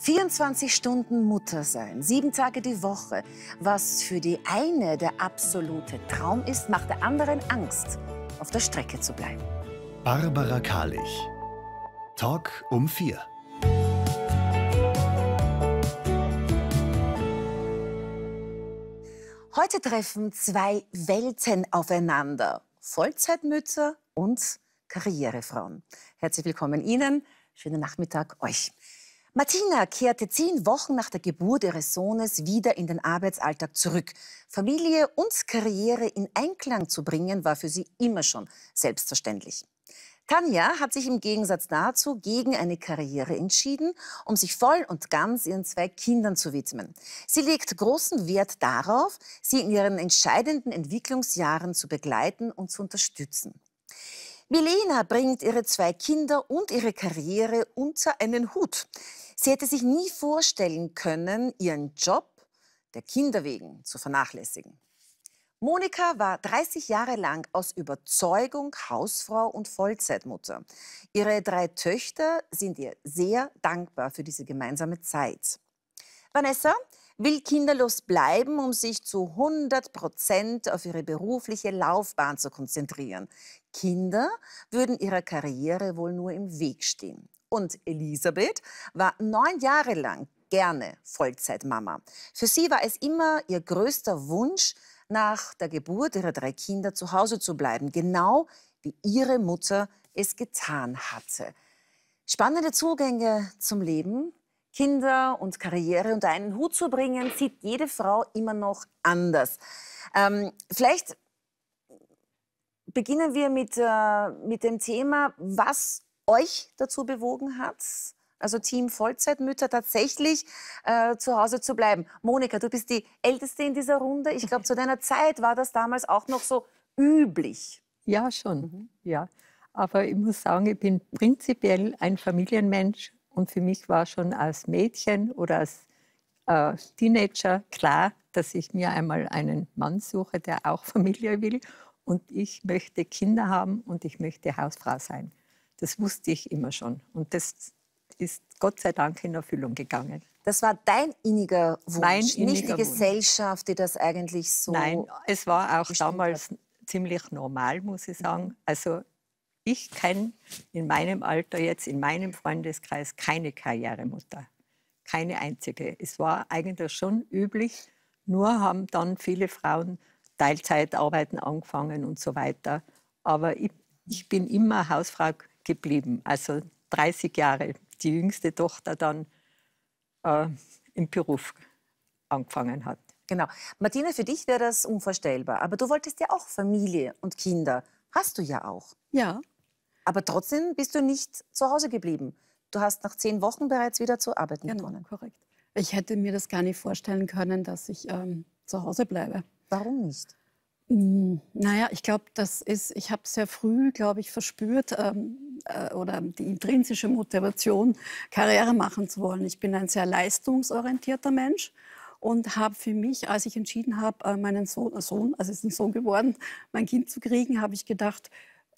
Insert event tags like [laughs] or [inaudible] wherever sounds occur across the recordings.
24 Stunden Mutter sein, sieben Tage die Woche, was für die eine der absolute Traum ist, macht der anderen Angst, auf der Strecke zu bleiben. Barbara Karlich. Talk um vier. Heute treffen zwei Welten aufeinander. Vollzeitmütter und Karrierefrauen. Herzlich willkommen Ihnen. Schönen Nachmittag euch. Martina kehrte zehn Wochen nach der Geburt ihres Sohnes wieder in den Arbeitsalltag zurück. Familie und Karriere in Einklang zu bringen, war für sie immer schon selbstverständlich. Tanja hat sich im Gegensatz dazu gegen eine Karriere entschieden, um sich voll und ganz ihren zwei Kindern zu widmen. Sie legt großen Wert darauf, sie in ihren entscheidenden Entwicklungsjahren zu begleiten und zu unterstützen. Milena bringt ihre zwei Kinder und ihre Karriere unter einen Hut. Sie hätte sich nie vorstellen können, ihren Job der Kinder wegen zu vernachlässigen. Monika war 30 Jahre lang aus Überzeugung Hausfrau und Vollzeitmutter. Ihre drei Töchter sind ihr sehr dankbar für diese gemeinsame Zeit. Vanessa will kinderlos bleiben, um sich zu 100 Prozent auf ihre berufliche Laufbahn zu konzentrieren. Kinder würden ihrer Karriere wohl nur im Weg stehen. Und Elisabeth war neun Jahre lang gerne Vollzeitmama. Für sie war es immer ihr größter Wunsch, nach der Geburt ihrer drei Kinder zu Hause zu bleiben, genau wie ihre Mutter es getan hatte. Spannende Zugänge zum Leben, Kinder und Karriere unter einen Hut zu bringen, sieht jede Frau immer noch anders. Ähm, vielleicht beginnen wir mit, äh, mit dem Thema, was euch dazu bewogen hat, also Team Vollzeitmütter, tatsächlich äh, zu Hause zu bleiben. Monika, du bist die Älteste in dieser Runde. Ich glaube, zu deiner Zeit war das damals auch noch so üblich. Ja, schon. Mhm. Ja. Aber ich muss sagen, ich bin prinzipiell ein Familienmensch und für mich war schon als Mädchen oder als äh, Teenager klar, dass ich mir einmal einen Mann suche, der auch [laughs] Familie will und ich möchte Kinder haben und ich möchte Hausfrau sein. Das wusste ich immer schon und das ist Gott sei Dank in Erfüllung gegangen. Das war dein inniger Wunsch, mein inniger nicht die Gesellschaft, die das eigentlich so. Nein, es war auch damals hat. ziemlich normal, muss ich sagen. Also ich kenne in meinem Alter jetzt, in meinem Freundeskreis keine Karrieremutter. Keine einzige. Es war eigentlich schon üblich, nur haben dann viele Frauen Teilzeitarbeiten angefangen und so weiter. Aber ich, ich bin immer Hausfrau geblieben. Also 30 Jahre, die jüngste Tochter dann äh, im Beruf angefangen hat. Genau. Martina, für dich wäre das unvorstellbar. Aber du wolltest ja auch Familie und Kinder. Hast du ja auch. Ja. Aber trotzdem bist du nicht zu Hause geblieben. Du hast nach zehn Wochen bereits wieder zu arbeiten genau, begonnen. Korrekt. Ich hätte mir das gar nicht vorstellen können, dass ich ähm, zu Hause bleibe. Warum nicht? Hm, naja, ich glaube, das ist, ich habe sehr früh, glaube ich, verspürt ähm, äh, oder die intrinsische Motivation, Karriere machen zu wollen. Ich bin ein sehr leistungsorientierter Mensch und habe für mich, als ich entschieden habe, äh, meinen Sohn, äh, Sohn, also es ist ein Sohn geworden, mein Kind zu kriegen, habe ich gedacht,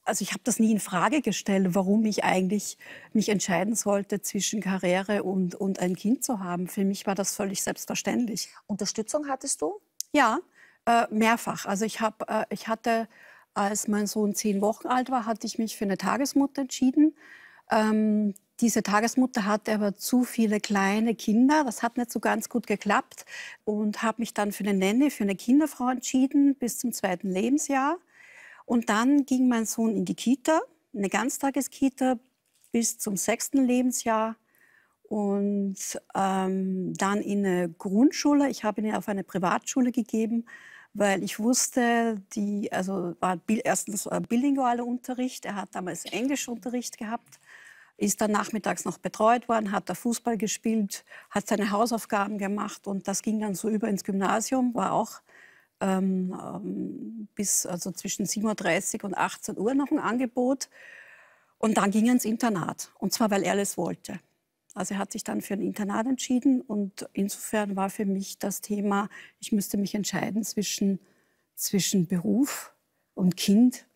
also ich habe das nie in Frage gestellt, warum ich eigentlich mich entscheiden sollte zwischen Karriere und, und ein Kind zu haben. Für mich war das völlig selbstverständlich. Unterstützung hattest du? Ja, äh, mehrfach. Also ich, hab, äh, ich hatte, als mein Sohn zehn Wochen alt war, hatte ich mich für eine Tagesmutter entschieden. Ähm, diese Tagesmutter hatte aber zu viele kleine Kinder. Das hat nicht so ganz gut geklappt und habe mich dann für eine Nanny, für eine Kinderfrau entschieden bis zum zweiten Lebensjahr. Und dann ging mein Sohn in die Kita, eine Ganztageskita bis zum sechsten Lebensjahr und ähm, dann in eine Grundschule. Ich habe ihn auf eine Privatschule gegeben weil ich wusste, die, also war erstens äh, bilingualer Unterricht, er hat damals Englischunterricht gehabt, ist dann nachmittags noch betreut worden, hat da Fußball gespielt, hat seine Hausaufgaben gemacht und das ging dann so über ins Gymnasium, war auch ähm, ähm bis also zwischen 7.30 Uhr und 18 Uhr noch ein Angebot. Und dann ging er ins Internat, und zwar weil er es wollte. Also er hat sich dann für ein Internat entschieden und insofern war für mich das Thema, ich müsste mich entscheiden zwischen, zwischen Beruf und Kind.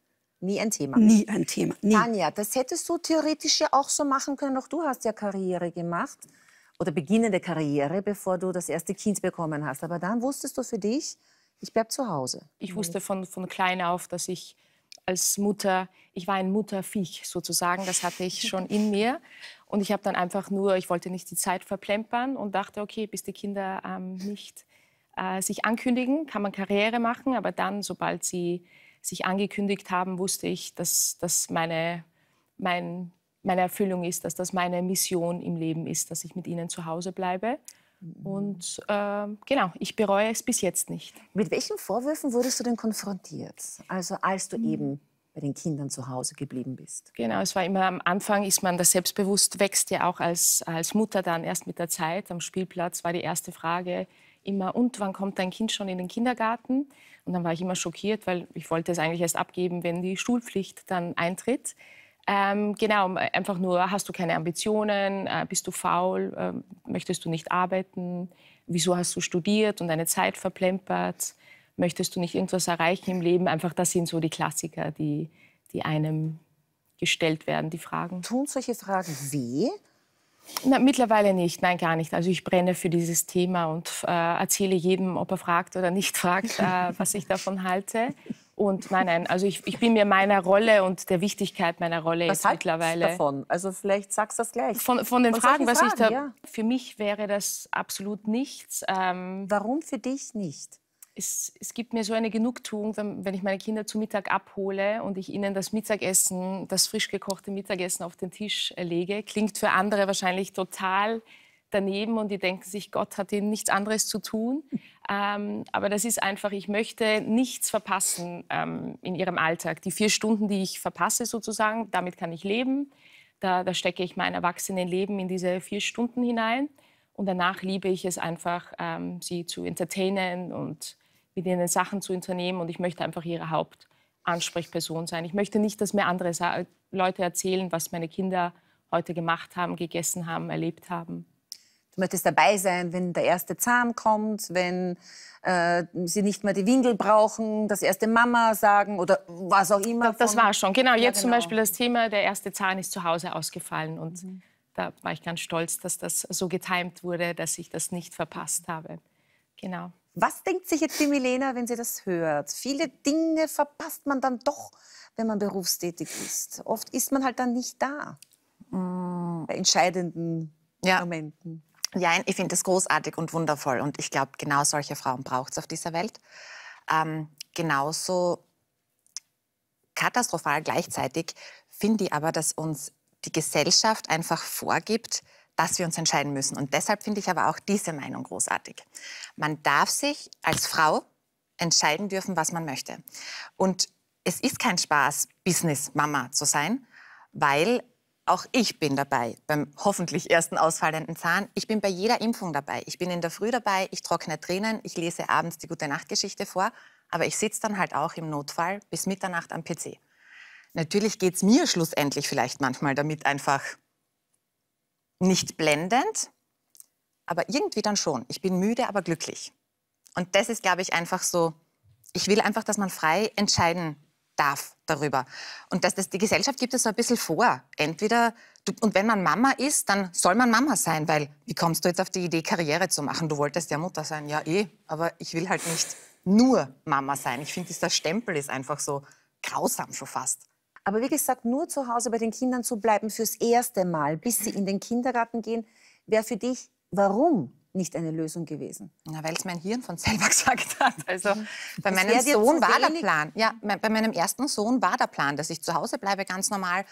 Nie ein Thema. Nie ein Thema. Nie. Tanja, das hättest du theoretisch ja auch so machen können. Auch du hast ja Karriere gemacht oder beginnende Karriere, bevor du das erste Kind bekommen hast. Aber dann wusstest du für dich, ich bleibe zu Hause. Ich wusste von, von klein auf, dass ich als Mutter, ich war ein Mutterviech sozusagen, das hatte ich [laughs] schon in mir. Und ich habe dann einfach nur, ich wollte nicht die Zeit verplempern und dachte, okay, bis die Kinder ähm, nicht äh, sich ankündigen, kann man Karriere machen. Aber dann, sobald sie sich angekündigt haben, wusste ich, dass das meine, mein, meine Erfüllung ist, dass das meine Mission im Leben ist, dass ich mit ihnen zu Hause bleibe. Und äh, genau, ich bereue es bis jetzt nicht. Mit welchen Vorwürfen wurdest du denn konfrontiert? Also als du mhm. eben bei den Kindern zu Hause geblieben bist. Genau, es war immer am Anfang, ist man das Selbstbewusst wächst ja auch als, als Mutter dann erst mit der Zeit. Am Spielplatz war die erste Frage immer, und wann kommt dein Kind schon in den Kindergarten? Und dann war ich immer schockiert, weil ich wollte es eigentlich erst abgeben, wenn die Schulpflicht dann eintritt. Ähm, genau, ähm, einfach nur, hast du keine Ambitionen, äh, bist du faul, äh, möchtest du nicht arbeiten, wieso hast du studiert und deine Zeit verplempert, möchtest du nicht irgendwas erreichen im Leben? Einfach das sind so die Klassiker, die, die einem gestellt werden, die Fragen. Tun solche Fragen weh? Na, mittlerweile nicht, nein, gar nicht. Also ich brenne für dieses Thema und äh, erzähle jedem, ob er fragt oder nicht fragt, [laughs] äh, was ich davon halte. Und nein, nein, also ich, ich bin mir meiner Rolle und der Wichtigkeit meiner Rolle was jetzt mittlerweile. davon? Also vielleicht sagst du das gleich. Von, von den Fragen, Fragen, was ich da. Ja. Für mich wäre das absolut nichts. Ähm, Warum für dich nicht? Es, es, gibt mir so eine Genugtuung, wenn, wenn, ich meine Kinder zu Mittag abhole und ich ihnen das Mittagessen, das frisch gekochte Mittagessen auf den Tisch äh, lege. Klingt für andere wahrscheinlich total daneben und die denken sich, Gott hat ihnen nichts anderes zu tun. [laughs] Ähm, aber das ist einfach, ich möchte nichts verpassen ähm, in ihrem Alltag. Die vier Stunden, die ich verpasse sozusagen, damit kann ich leben. Da, da stecke ich mein Erwachsenenleben in diese vier Stunden hinein. Und danach liebe ich es einfach, ähm, sie zu entertainen und mit ihnen Sachen zu unternehmen. Und ich möchte einfach ihre Hauptansprechperson sein. Ich möchte nicht, dass mir andere Leute erzählen, was meine Kinder heute gemacht haben, gegessen haben, erlebt haben. Du möchtest dabei sein, wenn der erste Zahn kommt, wenn äh, sie nicht mehr die Windel brauchen, das erste Mama sagen oder was auch immer. Das, das war schon, genau. Jetzt genau. zum Beispiel das Thema, der erste Zahn ist zu Hause ausgefallen und mhm. da war ich ganz stolz, dass das so getimt wurde, dass ich das nicht verpasst habe. Genau. Was denkt sich jetzt die Milena, wenn sie das hört? Viele Dinge verpasst man dann doch, wenn man berufstätig ist. Oft ist man halt dann nicht da. Mhm. Bei entscheidenden ja. Momenten. Ja, ich finde das großartig und wundervoll. Und ich glaube, genau solche Frauen braucht es auf dieser Welt. Ähm, genauso katastrophal gleichzeitig finde ich aber, dass uns die Gesellschaft einfach vorgibt, dass wir uns entscheiden müssen. Und deshalb finde ich aber auch diese Meinung großartig. Man darf sich als Frau entscheiden dürfen, was man möchte. Und es ist kein Spaß, Business-Mama zu sein, weil auch ich bin dabei beim hoffentlich ersten ausfallenden Zahn. Ich bin bei jeder Impfung dabei. Ich bin in der Früh dabei, ich trockne Tränen, ich lese abends die gute Nachtgeschichte vor, aber ich sitze dann halt auch im Notfall bis Mitternacht am PC. Natürlich geht es mir schlussendlich vielleicht manchmal damit einfach nicht blendend, aber irgendwie dann schon. Ich bin müde, aber glücklich. Und das ist, glaube ich, einfach so, ich will einfach, dass man frei entscheiden darf darüber. Und das, das, die Gesellschaft gibt es so ein bisschen vor. Entweder, du, und wenn man Mama ist, dann soll man Mama sein, weil wie kommst du jetzt auf die Idee, Karriere zu machen? Du wolltest ja Mutter sein. Ja, eh, aber ich will halt nicht nur Mama sein. Ich finde, dieser Stempel ist einfach so grausam schon fast. Aber wie gesagt, nur zu Hause bei den Kindern zu bleiben fürs erste Mal, bis sie in den Kindergarten gehen, wäre für dich, warum? nicht eine Lösung gewesen. Ja, Weil es mein Hirn von selber [laughs] gesagt hat. Also mhm. bei das meinem Sohn war der Plan. Ja, bei meinem ersten Sohn war der Plan, dass ich zu Hause bleibe, ganz normal.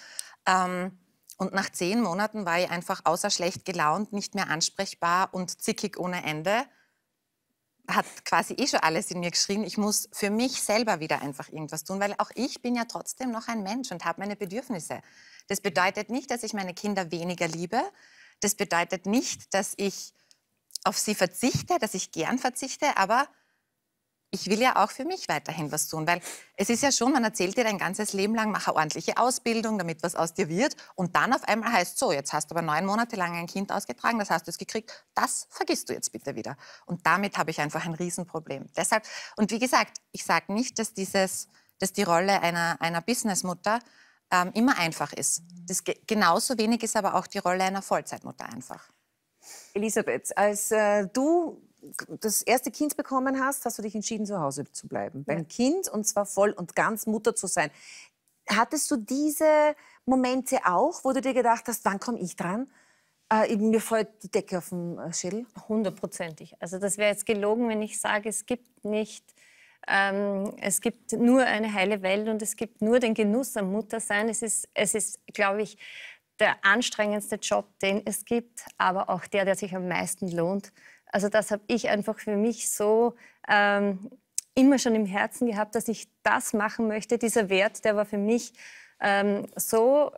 Ähm, und nach zehn Monaten war ich einfach außer schlecht gelaunt, nicht mehr ansprechbar und zickig ohne Ende. Hat quasi eh schon alles in mir geschrien. Ich muss für mich selber wieder einfach irgendwas tun, weil auch ich bin ja trotzdem noch ein Mensch und habe meine Bedürfnisse. Das bedeutet nicht, dass ich meine Kinder weniger liebe. Das bedeutet nicht, dass ich auf sie verzichte, dass ich gern verzichte, aber ich will ja auch für mich weiterhin was tun, weil es ist ja schon, man erzählt dir dein ganzes Leben lang, mach eine ordentliche Ausbildung, damit was aus dir wird. Und dann auf einmal heißt so, jetzt hast du aber neun Monate lang ein Kind ausgetragen, das hast du jetzt gekriegt, das vergisst du jetzt bitte wieder. Und damit habe ich einfach ein Riesenproblem. Deshalb, und wie gesagt, ich sage nicht, dass, dieses, dass die Rolle einer, einer Businessmutter ähm, immer einfach ist. Das, genauso wenig ist aber auch die Rolle einer Vollzeitmutter einfach. Elisabeth, als äh, du das erste Kind bekommen hast, hast du dich entschieden, zu Hause zu bleiben. Ja. Beim Kind und zwar voll und ganz Mutter zu sein. Hattest du diese Momente auch, wo du dir gedacht hast, wann komme ich dran? Äh, mir fällt die Decke auf dem äh, Schädel. Hundertprozentig. Also das wäre jetzt gelogen, wenn ich sage, es gibt nicht ähm, es gibt nur eine heile Welt und es gibt nur den Genuss am Muttersein. Es ist, es ist glaube ich, der anstrengendste Job, den es gibt, aber auch der, der sich am meisten lohnt. Also das habe ich einfach für mich so ähm, immer schon im Herzen gehabt, dass ich das machen möchte. Dieser Wert, der war für mich ähm, so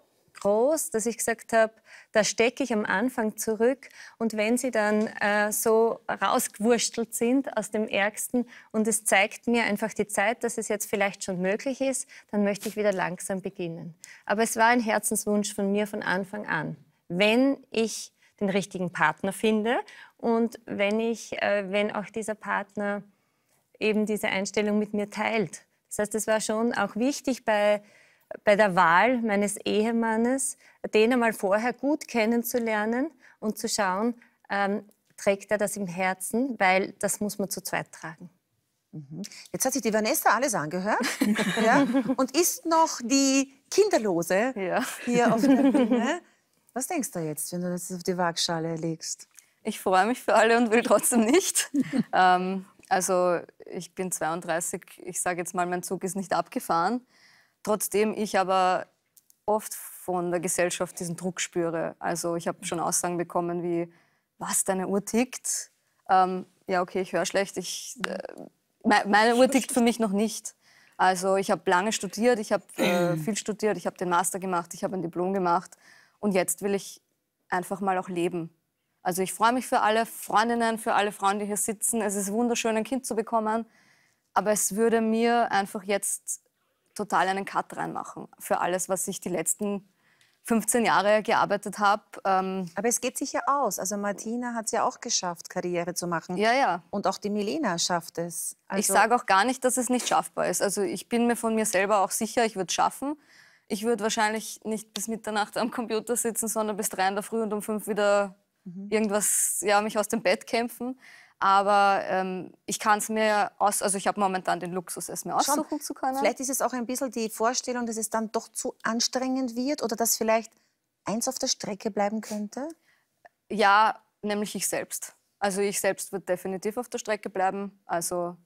groß, dass ich gesagt habe, da stecke ich am Anfang zurück. Und wenn sie dann äh, so rausgewurstelt sind aus dem Ärgsten und es zeigt mir einfach die Zeit, dass es jetzt vielleicht schon möglich ist, dann möchte ich wieder langsam beginnen. Aber es war ein Herzenswunsch von mir von Anfang an. Wenn ich den richtigen Partner finde und wenn ich, äh, wenn auch dieser Partner eben diese Einstellung mit mir teilt. Das heißt, es war schon auch wichtig bei bei der Wahl meines Ehemannes, den einmal vorher gut kennenzulernen und zu schauen, ähm, trägt er das im Herzen, weil das muss man zu zweit tragen. Mhm. Jetzt hat sich die Vanessa alles angehört [laughs] ja, und ist noch die Kinderlose ja. hier auf der [laughs] Bühne. Was denkst du jetzt, wenn du das auf die Waagschale legst? Ich freue mich für alle und will trotzdem nicht. ähm, also ich bin 32, ich sage jetzt mal, mein Zug ist nicht abgefahren. Trotzdem ich aber oft von der Gesellschaft diesen Druck spüre. Also ich habe schon Aussagen bekommen wie, was, deine Uhr tickt? Ähm, ja, okay, ich höre schlecht. Ich, äh, meine, meine Uhr tickt für mich noch nicht. Also ich habe lange studiert, ich habe äh, [clears throat] viel studiert, ich habe den Master gemacht, ich habe ein Diplom gemacht und jetzt will ich einfach mal auch leben. Also ich freue mich für alle Freundinnen, für alle Frauen, die hier sitzen. Es ist wunderschön, ein Kind zu bekommen, aber es würde mir einfach jetzt total einen Cut reinmachen für alles, was ich die letzten 15 Jahre gearbeitet habe. Ähm Aber es geht sich ja aus. Also Martina hat es ja auch geschafft, Karriere zu machen. Ja, ja. Und auch die Milena schafft es. Also ich sage auch gar nicht, dass es nicht schaffbar ist. Also ich bin mir von mir selber auch sicher, ich würde es schaffen. Ich würde wahrscheinlich nicht bis Mitternacht am Computer sitzen, sondern bis drei in der Früh und um fünf wieder mhm. irgendwas, ja, mich aus dem Bett kämpfen. Aber ähm, ich kann es mir aus, also ich habe momentan den Luxus, es mir aussuchen Schon. zu können. Vielleicht ist es auch ein bisschen die Vorstellung, dass es dann doch zu anstrengend wird oder dass vielleicht eins auf der Strecke bleiben könnte? Ja, nämlich ich selbst. Also ich selbst würde definitiv auf der Strecke bleiben. Also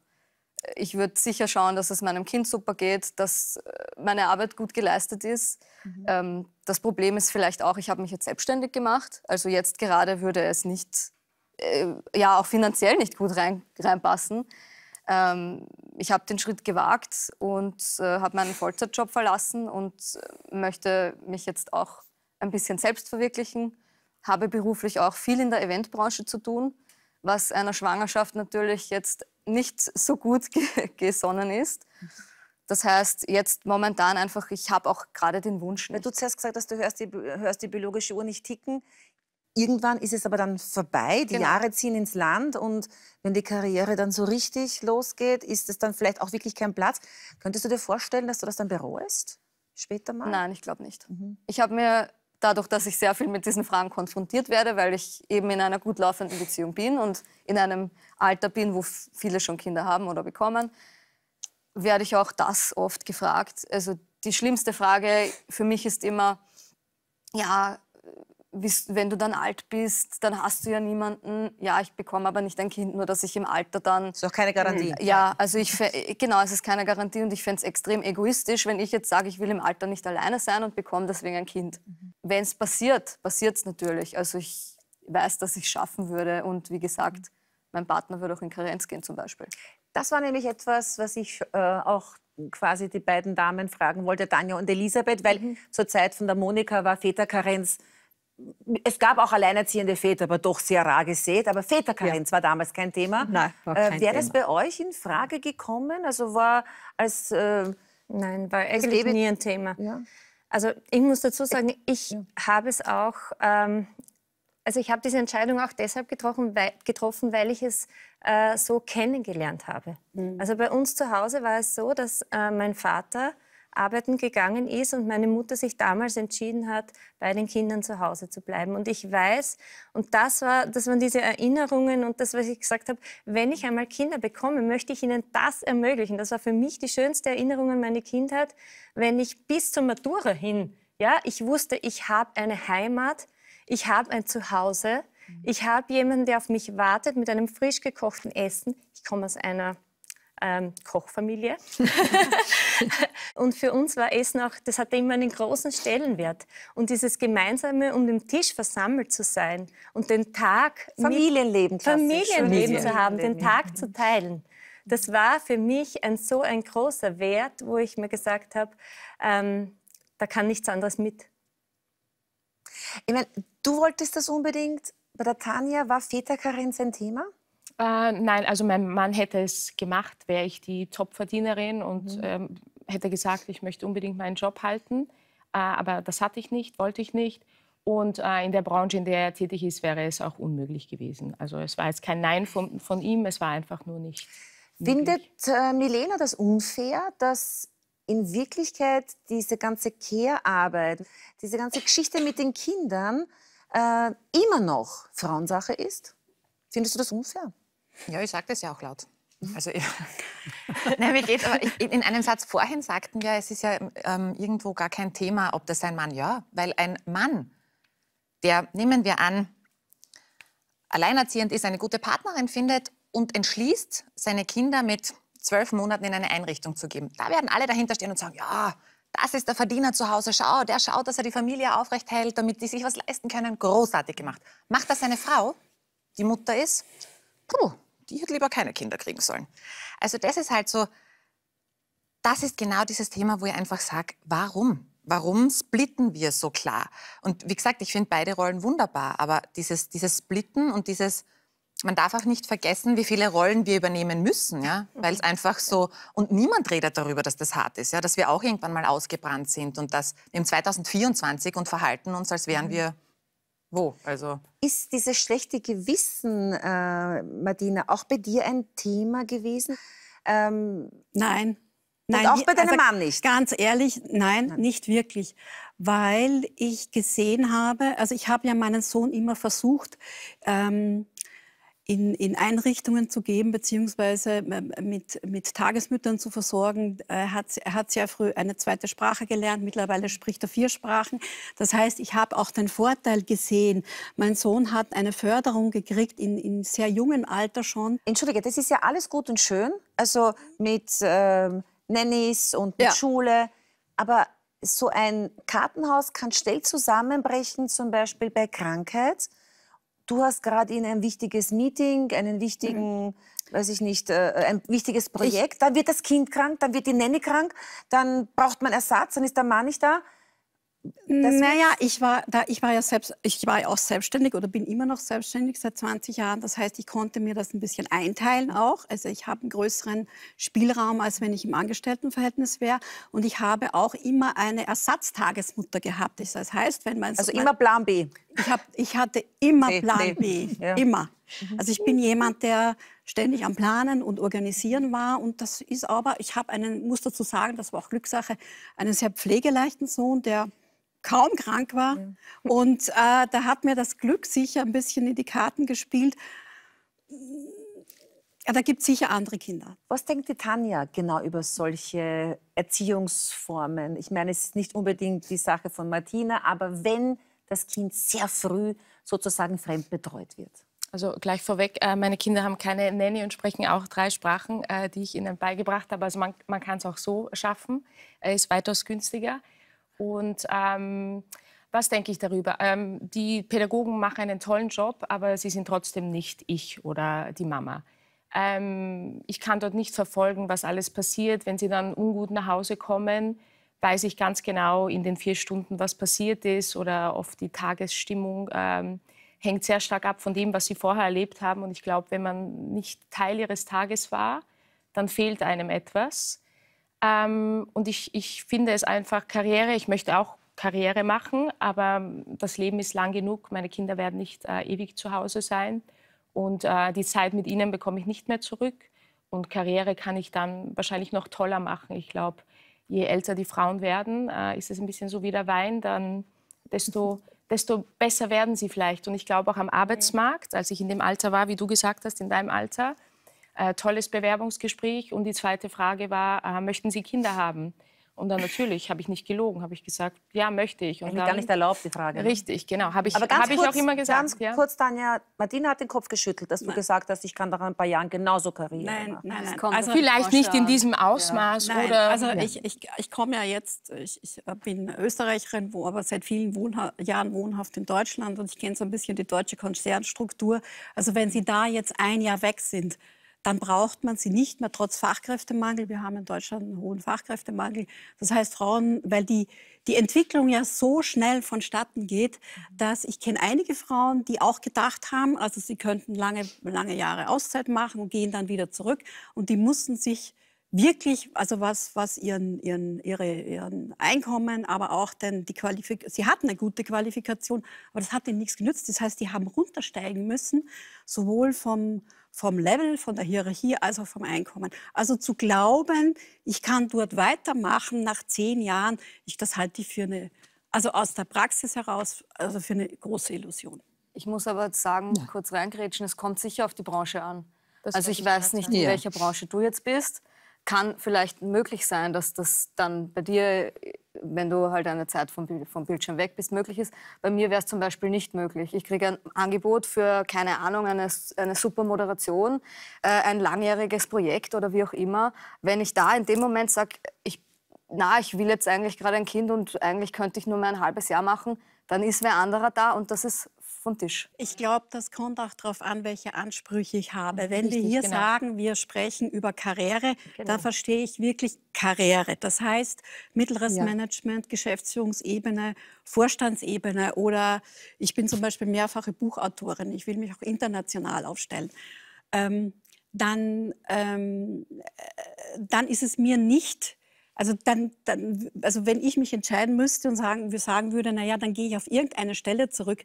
äh, ich würde sicher schauen, dass es meinem Kind super geht, dass äh, meine Arbeit gut geleistet ist. Mhm. Ähm, das Problem ist vielleicht auch, ich habe mich jetzt selbstständig gemacht. Also jetzt gerade würde es nicht äh, ja auch finanziell nicht gut rein, reinpassen. Ähm, ich habe den Schritt gewagt und äh, habe meinen Vollzeitjob verlassen und äh, möchte mich jetzt auch ein bisschen selbst verwirklichen. Habe beruflich auch viel in der Eventbranche zu tun, was einer Schwangerschaft natürlich jetzt nicht so gut [laughs] gesonnen ist. Das heißt, jetzt momentan einfach, ich habe auch gerade den Wunsch. Nicht. Du hast gesagt, dass du hörst die, hörst die biologische Uhr nicht ticken. Irgendwann ist es aber dann vorbei, die genau. Jahre ziehen ins Land und wenn die Karriere dann so richtig losgeht, ist es dann vielleicht auch wirklich kein Platz. Könntest du dir vorstellen, dass du das dann bereust? Später mal? Nein, ich glaube nicht. Mhm. Ich habe mir dadurch, dass ich sehr viel mit diesen Fragen konfrontiert werde, weil ich eben in einer gut laufenden Beziehung bin und in einem Alter bin, wo viele schon Kinder haben oder bekommen, werde ich auch das oft gefragt. Also die schlimmste Frage für mich ist immer, ja, wenn du dann alt bist, dann hast du ja niemanden, ja, ich bekomme aber nicht ein Kind, nur dass ich im Alter dann... Das Ist doch keine Garantie. Hm, ja, also ich, äh, genau, es ist keine Garantie und ich fände es extrem egoistisch, wenn ich jetzt sage, ich will im Alter nicht alleine sein und bekomme deswegen ein Kind. Mhm. Wenn es passiert, passiert es natürlich. Also ich weiß, dass ich es schaffen würde und wie gesagt, mhm. mein Partner würde auch in Karenz gehen zum Beispiel. Das war nämlich etwas, was ich äh, auch quasi die beiden Damen fragen wollte, Tanja und Elisabeth, weil mhm. zur Zeit von der Monika war Väterkarenz es gab auch alleinerziehende Väter, aber doch sehr rar gesät. Aber Väterkarenz ja. war damals kein Thema. Nein, war äh, kein äh, Wäre das bei euch in Frage gekommen? Also war als äh, Nein, war eigentlich nie ein Thema. Ja. Also ich muss dazu sagen, ich ja. habe es auch, ähm, also ich habe diese Entscheidung auch deshalb getroffen, weil, getroffen, weil ich es äh, so kennengelernt habe. Mhm. Also bei uns zu Hause war es so, dass äh, mein Vater arbeiten gegangen ist und meine Mutter sich damals entschieden hat, bei den Kindern zu Hause zu bleiben. Und ich weiß, und das, war, das waren diese Erinnerungen und das, was ich gesagt habe, wenn ich einmal Kinder bekomme, möchte ich ihnen das ermöglichen. Das war für mich die schönste Erinnerung an meine Kindheit, wenn ich bis zur Matura hin, ja, ich wusste, ich habe eine Heimat, ich habe ein Zuhause, mhm. ich habe jemanden, der auf mich wartet mit einem frisch gekochten Essen. Ich komme aus einer ähm, Kochfamilie. [laughs] und für uns war Essen auch, das hatte immer einen großen Stellenwert. Und dieses Gemeinsame, um den Tisch versammelt zu sein und den Tag... Familienleben. Familienleben zu haben, den Tag zu teilen. Das war für mich ein, so ein großer Wert, wo ich mir gesagt habe, ähm, da kann nichts anderes mit. Ich meine, du wolltest das unbedingt. Bei der Tanja war Väterkarenz ein Thema? Äh, nein, also mein Mann hätte es gemacht, wäre ich die Topverdienerin und mhm. ähm, hätte gesagt, ich möchte unbedingt meinen Job halten. Äh, aber das hatte ich nicht, wollte ich nicht. Und äh, in der Branche, in der er tätig ist, wäre es auch unmöglich gewesen. Also es war jetzt kein Nein von, von ihm, es war einfach nur nicht. Findet äh, Milena das unfair, dass in Wirklichkeit diese ganze Care-Arbeit, diese ganze Geschichte mit den Kindern äh, immer noch Frauensache ist? Findest du das unfair? Ja, ich sage das ja auch laut. Mhm. Also ja. [laughs] Nein, mir geht aber [laughs] in einem Satz vorhin sagten wir, es ist ja ähm, irgendwo gar kein Thema, ob das ein Mann ja, weil ein Mann, der nehmen wir an, alleinerziehend ist, eine gute Partnerin findet und entschließt, seine Kinder mit zwölf Monaten in eine Einrichtung zu geben. Da werden alle dahinter stehen und sagen, ja, das ist der Verdiener zu Hause, schau, der schaut, dass er die Familie aufrecht hält, damit die sich was leisten können. Großartig gemacht. Macht das seine Frau, die Mutter ist? Puh, die hätte lieber keine Kinder kriegen sollen. Also das ist halt so, das ist genau dieses Thema, wo ich einfach sage, warum? Warum splitten wir so klar? Und wie gesagt, ich finde beide Rollen wunderbar, aber dieses, dieses Splitten und dieses, man darf auch nicht vergessen, wie viele Rollen wir übernehmen müssen, ja? weil es einfach so, und niemand redet darüber, dass das hart ist, ja? dass wir auch irgendwann mal ausgebrannt sind und das im 2024 und verhalten uns, als wären mhm. wir wo? Also ist dieses schlechte Gewissen, äh, Martina, auch bei dir ein Thema gewesen? Ähm, nein. Nein, und auch bei deinem also, Mann nicht. Ganz ehrlich, nein, nein, nicht wirklich, weil ich gesehen habe, also ich habe ja meinen Sohn immer versucht, ähm, in, in Einrichtungen zu geben, beziehungsweise äh, mit, mit Tagesmüttern zu versorgen. Äh, er hat, er hat sehr früh eine zweite Sprache gelernt. Mittlerweile spricht er vier Sprachen. Das heißt, ich habe auch den Vorteil gesehen. Mein Sohn hat eine Förderung gekriegt in, in sehr jungen Alter schon. Entschuldige, das ist ja alles gut und schön. Also mit ähm, Nannies und mit ja. Schule. Aber so ein Kartenhaus kann schnell zusammenbrechen, zum Beispiel bei Krankheit du hast gerade in ein wichtiges Meeting, einen wichtigen, mhm. weiß ich nicht, äh, ein wichtiges Projekt, ich dann wird das Kind krank, dann wird die Nanny krank, dann braucht man Ersatz, dann ist der Mann nicht da naja, ich war, da, ich war ja selbst, ich war ja auch selbstständig oder bin immer noch selbstständig seit 20 Jahren. Das heißt, ich konnte mir das ein bisschen einteilen auch. Also ich habe einen größeren Spielraum, als wenn ich im Angestelltenverhältnis wäre. Und ich habe auch immer eine Ersatztagesmutter gehabt. Das heißt, wenn man also immer Plan B. Ich, hab, ich hatte immer nee, Plan nee. B, ja. immer. Mhm. Also ich bin jemand, der ständig am Planen und Organisieren war. Und das ist aber, ich habe einen, muss dazu sagen, das war auch Glückssache, einen sehr pflegeleichten Sohn, der kaum krank war. Ja. Und äh, da hat mir das Glück sicher ein bisschen in die Karten gespielt. Ja, da gibt es sicher andere Kinder. Was denkt die Tanja genau über solche Erziehungsformen? Ich meine, es ist nicht unbedingt die Sache von Martina, aber wenn das Kind sehr früh sozusagen fremd betreut wird. Also gleich vorweg, äh, meine Kinder haben keine Nanny und sprechen auch drei Sprachen, äh, die ich ihnen beigebracht habe. Also man, man kann es auch so schaffen, ist weitaus günstiger. Und ähm, was denke ich darüber? Ähm, die Pädagogen machen einen tollen Job, aber sie sind trotzdem nicht ich oder die Mama. Ähm, ich kann dort nicht verfolgen, was alles passiert. Wenn sie dann ungut nach Hause kommen, weiß ich ganz genau in den vier Stunden, was passiert ist oder oft die Tagesstimmung ähm, hängt sehr stark ab von dem, was sie vorher erlebt haben. Und ich glaube, wenn man nicht Teil ihres Tages war, dann fehlt einem etwas. Ähm, und ich, ich finde es einfach Karriere. Ich möchte auch Karriere machen, aber das Leben ist lang genug. Meine Kinder werden nicht äh, ewig zu Hause sein. Und äh, die Zeit mit ihnen bekomme ich nicht mehr zurück. Und Karriere kann ich dann wahrscheinlich noch toller machen. Ich glaube, je älter die Frauen werden, äh, ist es ein bisschen so wie der Wein, dann desto, [laughs] desto besser werden sie vielleicht. Und ich glaube auch am Arbeitsmarkt, als ich in dem Alter war, wie du gesagt hast, in deinem Alter, äh, tolles Bewerbungsgespräch. Und die zweite Frage war, äh, möchten Sie Kinder haben? Und dann natürlich habe ich nicht gelogen, habe ich gesagt, ja, möchte ich. Und dann, gar nicht erlaubt, die Frage. Ne? Richtig, genau. Habe ich, Aber ganz hab kurz, ich auch immer gesagt. Ganz ja? kurz, Tanja, Martina hat den Kopf geschüttelt, dass nein. du gesagt hast, ich kann nach ein paar Jahren genauso Karriere nein, machen. Nein, nein, also Vielleicht nicht in diesem Ausmaß. Ja. Nein, also ja. ich, ich, ich komme ja jetzt, ich, ich bin Österreicherin, wo aber seit vielen Wohnha Jahren wohnhaft in Deutschland und ich kenne so ein bisschen die deutsche Konzernstruktur. Also wenn Sie da jetzt ein Jahr weg sind, dann braucht man sie nicht mehr trotz Fachkräftemangel. Wir haben in Deutschland einen hohen Fachkräftemangel. Das heißt, Frauen, weil die, die Entwicklung ja so schnell vonstatten geht, mhm. dass ich kenne einige Frauen, die auch gedacht haben, also sie könnten lange, lange Jahre Auszeit machen und gehen dann wieder zurück. Und die mussten sich wirklich, also was, was ihren, ihren, ihre, ihren Einkommen, aber auch denn die Qualifikation, sie hatten eine gute Qualifikation, aber das hat ihnen nichts genützt. Das heißt, die haben runtersteigen müssen, sowohl vom, vom Level, von der Hierarchie als auch vom Einkommen. Also zu glauben, ich kann dort weitermachen nach zehn Jahren, ich, das halte ich für eine, also aus der Praxis heraus, also für eine große Illusion. Ich muss aber sagen, ja. kurz reingrätschen, es kommt sicher auf die Branche an. Das also ich weiß nicht, in ja. welcher Branche du jetzt bist kann vielleicht möglich sein, dass das dann bei dir, wenn du halt eine Zeit vom, vom Bildschirm weg bist, möglich ist. Bei mir wäre es zum Beispiel nicht möglich. Ich kriege ein Angebot für, keine Ahnung, eine, eine super Moderation, äh, ein langjähriges Projekt oder wie auch immer. Wenn ich da in dem Moment sage, ich, na, ich will jetzt eigentlich gerade ein Kind und eigentlich könnte ich nur mehr ein halbes Jahr machen, dann ist wer anderer da und das ist vom Tisch? Ich glaube, das kommt auch darauf an, welche Ansprüche ich habe. Wenn Richtig, wir hier genau. sagen, wir sprechen über Karriere, genau. da verstehe ich wirklich Karriere. Das heißt, mittleres ja. Management, Geschäftsführungsebene, Vorstandsebene oder ich bin zum Beispiel mehrfache Buchautorin, ich will mich auch international aufstellen. Ähm, dann, ähm, äh, dann ist es mir nicht also, dann, dann, also wenn ich mich entscheiden müsste und sagen, wir sagen würde, naja, dann gehe ich auf irgendeine Stelle zurück,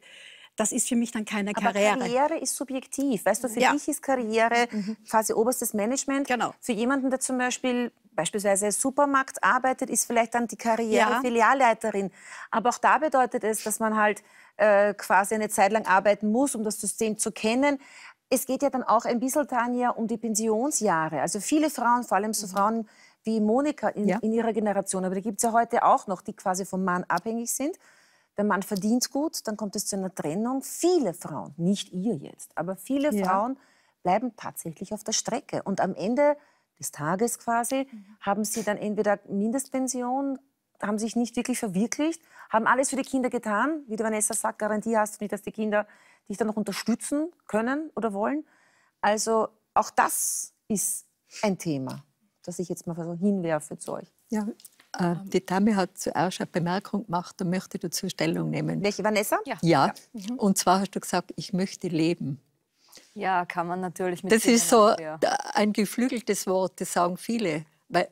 das ist für mich dann keine Aber Karriere. Karriere ist subjektiv. Weißt du, für ja. dich ist Karriere mhm. mhm. quasi oberstes Management. Genau. Für jemanden, der zum Beispiel beispielsweise Supermarkt arbeitet, ist vielleicht dann die Karriere ja. Filialleiterin. Aber auch da bedeutet es, dass man halt äh, quasi eine Zeit lang arbeiten muss, um das System zu kennen es geht ja dann auch ein bisschen, Tanja, um die Pensionsjahre. Also viele Frauen, vor allem so mhm. Frauen wie Monika in, ja. in ihrer Generation, aber da gibt es ja heute auch noch, die quasi vom Mann abhängig sind. Der Mann verdient gut, dann kommt es zu einer Trennung. Viele Frauen, nicht ihr jetzt, aber viele ja. Frauen bleiben tatsächlich auf der Strecke. Und am Ende des Tages quasi mhm. haben sie dann entweder Mindestpension, haben sich nicht wirklich verwirklicht, haben alles für die Kinder getan. Wie die Vanessa sagt, Garantie hast du nicht, dass die Kinder dich dann noch unterstützen können oder wollen. Also auch das ist ein Thema, das ich jetzt mal so hinwerfe zu euch. Ja, äh, ähm. Die Dame hat zuerst eine Bemerkung gemacht und möchte dazu Stellung nehmen. Welche, Vanessa? Ja. ja. Mhm. Und zwar hast du gesagt, ich möchte leben. Ja, kann man natürlich mit Das ist so ja. ein geflügeltes Wort, das sagen viele. Weil,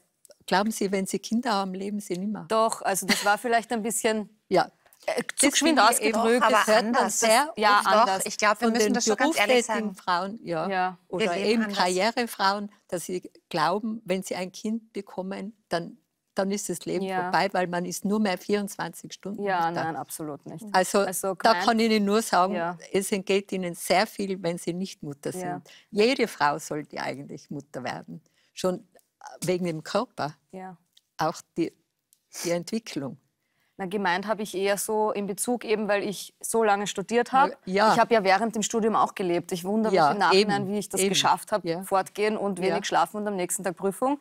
glauben Sie, wenn Sie Kinder haben, leben Sie nicht mehr. Doch, also das war vielleicht ein bisschen. ja. Äh, zu geschwind ausgedrückt, das hört man sehr ja, oft anders. Doch, ich glaube, wir Von müssen das so ganz ehrlich sagen. Frauen, ja, ja. oder eben anders. Karrierefrauen, dass sie glauben, wenn sie ein Kind bekommen, dann dann ist das Leben ja. vorbei, weil man ist nur mehr 24 Stunden Ja, nein, absolut nicht. Also, also da kann ich Ihnen nur sagen, ja. es entgeht Ihnen sehr viel, wenn Sie nicht Mutter sind. Ja. Jede Frau sollte eigentlich Mutter werden, schon äh, wegen dem Körper, auch die, die Entwicklung. Na, gemeint habe ich eher so in Bezug eben, weil ich so lange studiert habe. Ja. Ich habe ja während dem Studium auch gelebt. Ich wundere mich im Nachhinein, eben, wie ich das eben. geschafft habe, fortgehen und wenig schlafen und am nächsten Tag Prüfung.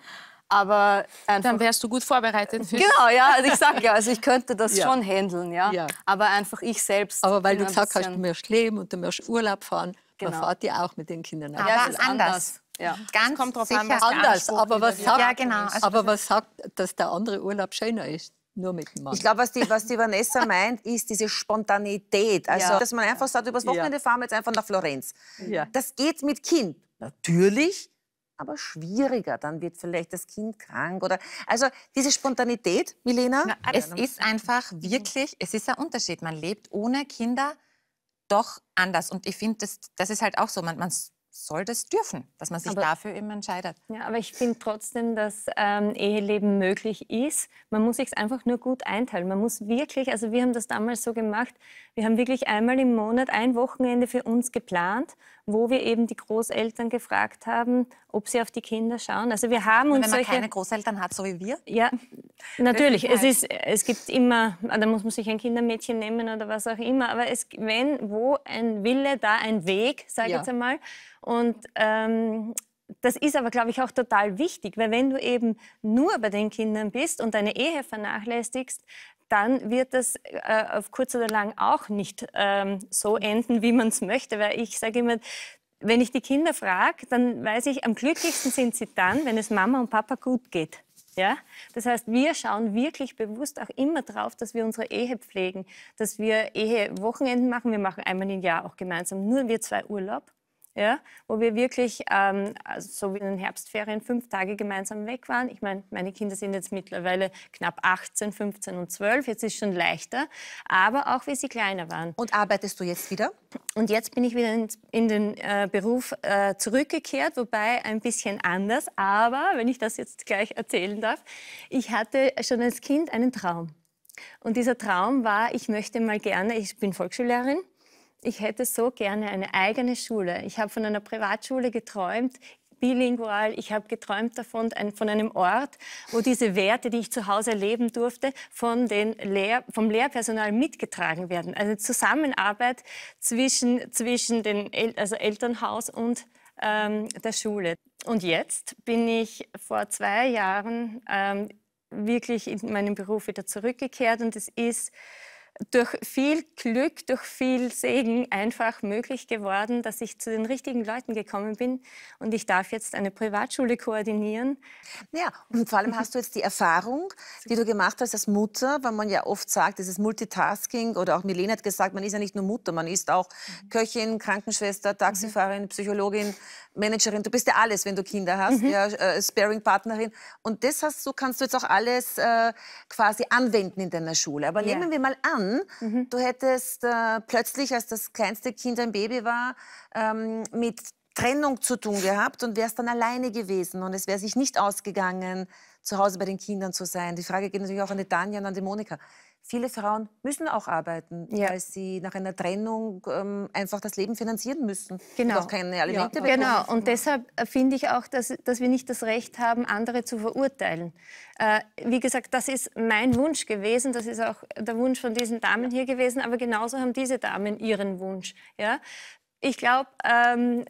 Aber Dann wärst du gut vorbereitet. Genau, ja, also ich [laughs] sag ja, also ich könnte das ja. schon handeln, ja? ja? Aber einfach ich selbst. Aber weil du gesagt hast, du möchtest leben und du möchtest Urlaub fahren, genau. man fährt ja auch mit den Kindern. Aber ja, das ist anders. anders. Ja. Ganz kommt drauf an, was anders. Aber was, sagt, ja, genau. also aber was sagt, dass der andere Urlaub schöner ist? Nur mit dem Mann. Ich glaube, was die, was die Vanessa [laughs] meint, ist diese Spontanität. Also, ja. dass man einfach sagt, übers Wochenende fahren wir jetzt einfach nach Florenz. Das geht mit Kind. Natürlich, aber schwieriger. Dann wird vielleicht das Kind krank oder also diese Spontanität, Milena. Na, es ist einfach mhm. wirklich, es ist ein Unterschied. Man lebt ohne Kinder doch anders und ich finde, das, das ist halt auch so. Man, man soll das dürfen, dass man sich aber, dafür eben entscheidet. Ja, aber ich finde trotzdem, dass ähm, Eheleben möglich ist. Man muss sich einfach nur gut einteilen. Man muss wirklich, also wir haben das damals so gemacht, wir haben wirklich einmal im Monat ein Wochenende für uns geplant, wo wir eben die Großeltern gefragt haben, ob sie auf die Kinder schauen. Also wir haben uns wenn man solche, keine Großeltern hat, so wie wir? Ja, natürlich. es, ist, es gibt immer, ah, da muss man sich ein Kindermädchen nehmen oder was auch immer. Aber es, wenn wo ein Wille, da ein Weg, sage ich ja. jetzt einmal. Und ähm, das ist aber, glaube ich, auch total wichtig, weil wenn du eben nur bei den Kindern bist und deine Ehe vernachlässigst, dann wird das äh, auf kurz oder lang auch nicht ähm, so enden, wie man es möchte. Weil ich sage immer, wenn ich die Kinder frage, dann weiß ich, am glücklichsten sind sie dann, wenn es Mama und Papa gut geht. Ja? Das heißt, wir schauen wirklich bewusst auch immer drauf, dass wir unsere Ehe pflegen, dass wir Ehewochenenden machen. Wir machen einmal im Jahr auch gemeinsam nur wir zwei Urlaub ja, wo wir wirklich, ähm, also so wie in den Herbstferien, fünf Tage gemeinsam weg waren. Ich meine, meine Kinder sind jetzt mittlerweile knapp 18, 15 und 12, jetzt ist schon leichter, aber auch wie sie kleiner waren. Und arbeitest du jetzt wieder? Und jetzt bin ich wieder in, in den äh, Beruf äh, zurückgekehrt, wobei ein bisschen anders, aber wenn ich das jetzt gleich erzählen darf, ich hatte schon als Kind einen Traum. Und dieser Traum war, ich möchte mal gerne, ich bin Volksschullehrerin, ich hätte so gerne eine eigene Schule. Ich habe von einer Privatschule geträumt, bilingual. Ich habe geträumt davon, ein, von einem Ort, wo diese Werte, die ich zu Hause erleben durfte, von den Lehr vom Lehrpersonal mitgetragen werden. Also Zusammenarbeit zwischen, zwischen den El also Elternhaus und ähm, der Schule. Und jetzt bin ich vor zwei Jahren ähm, wirklich in meinen Beruf wieder zurückgekehrt und es ist durch viel Glück, durch viel Segen einfach möglich geworden, dass ich zu den richtigen Leuten gekommen bin und ich darf jetzt eine Privatschule koordinieren. Ja, und vor allem hast du jetzt die Erfahrung, die du gemacht hast als Mutter, weil man ja oft sagt, es ist Multitasking oder auch Milena hat gesagt, man ist ja nicht nur Mutter, man ist auch mhm. Köchin, Krankenschwester, Taxifahrerin, mhm. Psychologin, Managerin, du bist ja alles, wenn du Kinder hast, mhm. ja, äh, Sparing-Partnerin und das hast du, kannst du jetzt auch alles äh, quasi anwenden in deiner Schule. Aber ja. nehmen wir mal an, Eltern. Mhm. Du hättest äh, plötzlich, als das kleinste Kind ein Baby war, ähm, mit Trennung zu tun gehabt und wärst dann alleine gewesen und es wäre sich nicht ausgegangen, zu Hause bei den Kindern zu sein. Die Frage geht natürlich auch an die Tanja und an die Monika viele Frauen müssen auch arbeiten, ja. weil sie nach einer Trennung ähm, einfach das Leben finanzieren müssen. Genau. Und auch keine Alimente ja. Bekommen. Genau. Und deshalb äh, finde ich auch, dass, dass wir nicht das Recht haben, andere zu verurteilen. Äh, wie gesagt, das ist mein Wunsch gewesen. Das ist auch der Wunsch von diesen Damen hier gewesen. Aber genauso haben diese Damen ihren Wunsch. Ja? Ich glaube, ähm,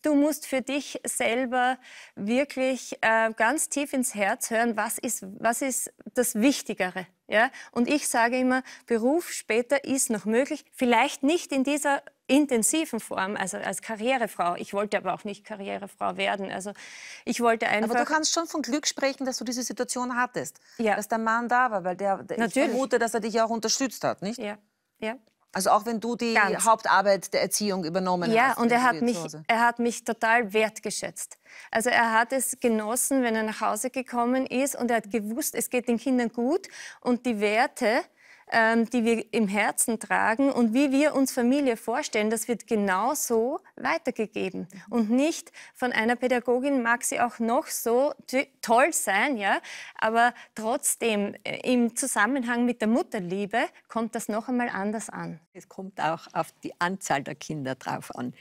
du musst für dich selber wirklich äh, ganz tief ins Herz hören, was ist, was ist das Wichtigere. Ja? Und ich sage immer, Beruf später ist noch möglich, vielleicht nicht in dieser intensiven Form, also als Karrierefrau. Ich wollte aber auch nicht Karrierefrau werden. Also ich wollte einfach. Aber du kannst schon von Glück sprechen, dass du diese Situation hattest, ja. dass der Mann da war, weil der, der Natürlich. ich vermute, dass er dich auch unterstützt hat, nicht? Ja, ja. Also auch wenn du die Ganz. Hauptarbeit der Erziehung übernommen ja, hast. Ja, und er hat, mich, er hat mich total wertgeschätzt. Also er hat es genossen, wenn er nach Hause gekommen ist und er hat gewusst, es geht den Kindern gut und die Werte, ähm, die wir im Herzen tragen und wie wir uns Familie vorstellen, das wird genau so weitergegeben mhm. und nicht von einer Pädagogin mag sie auch noch so toll sein, ja, aber trotzdem äh, im Zusammenhang mit der Mutterliebe kommt das noch einmal anders an. Es kommt auch auf die Anzahl der Kinder drauf an.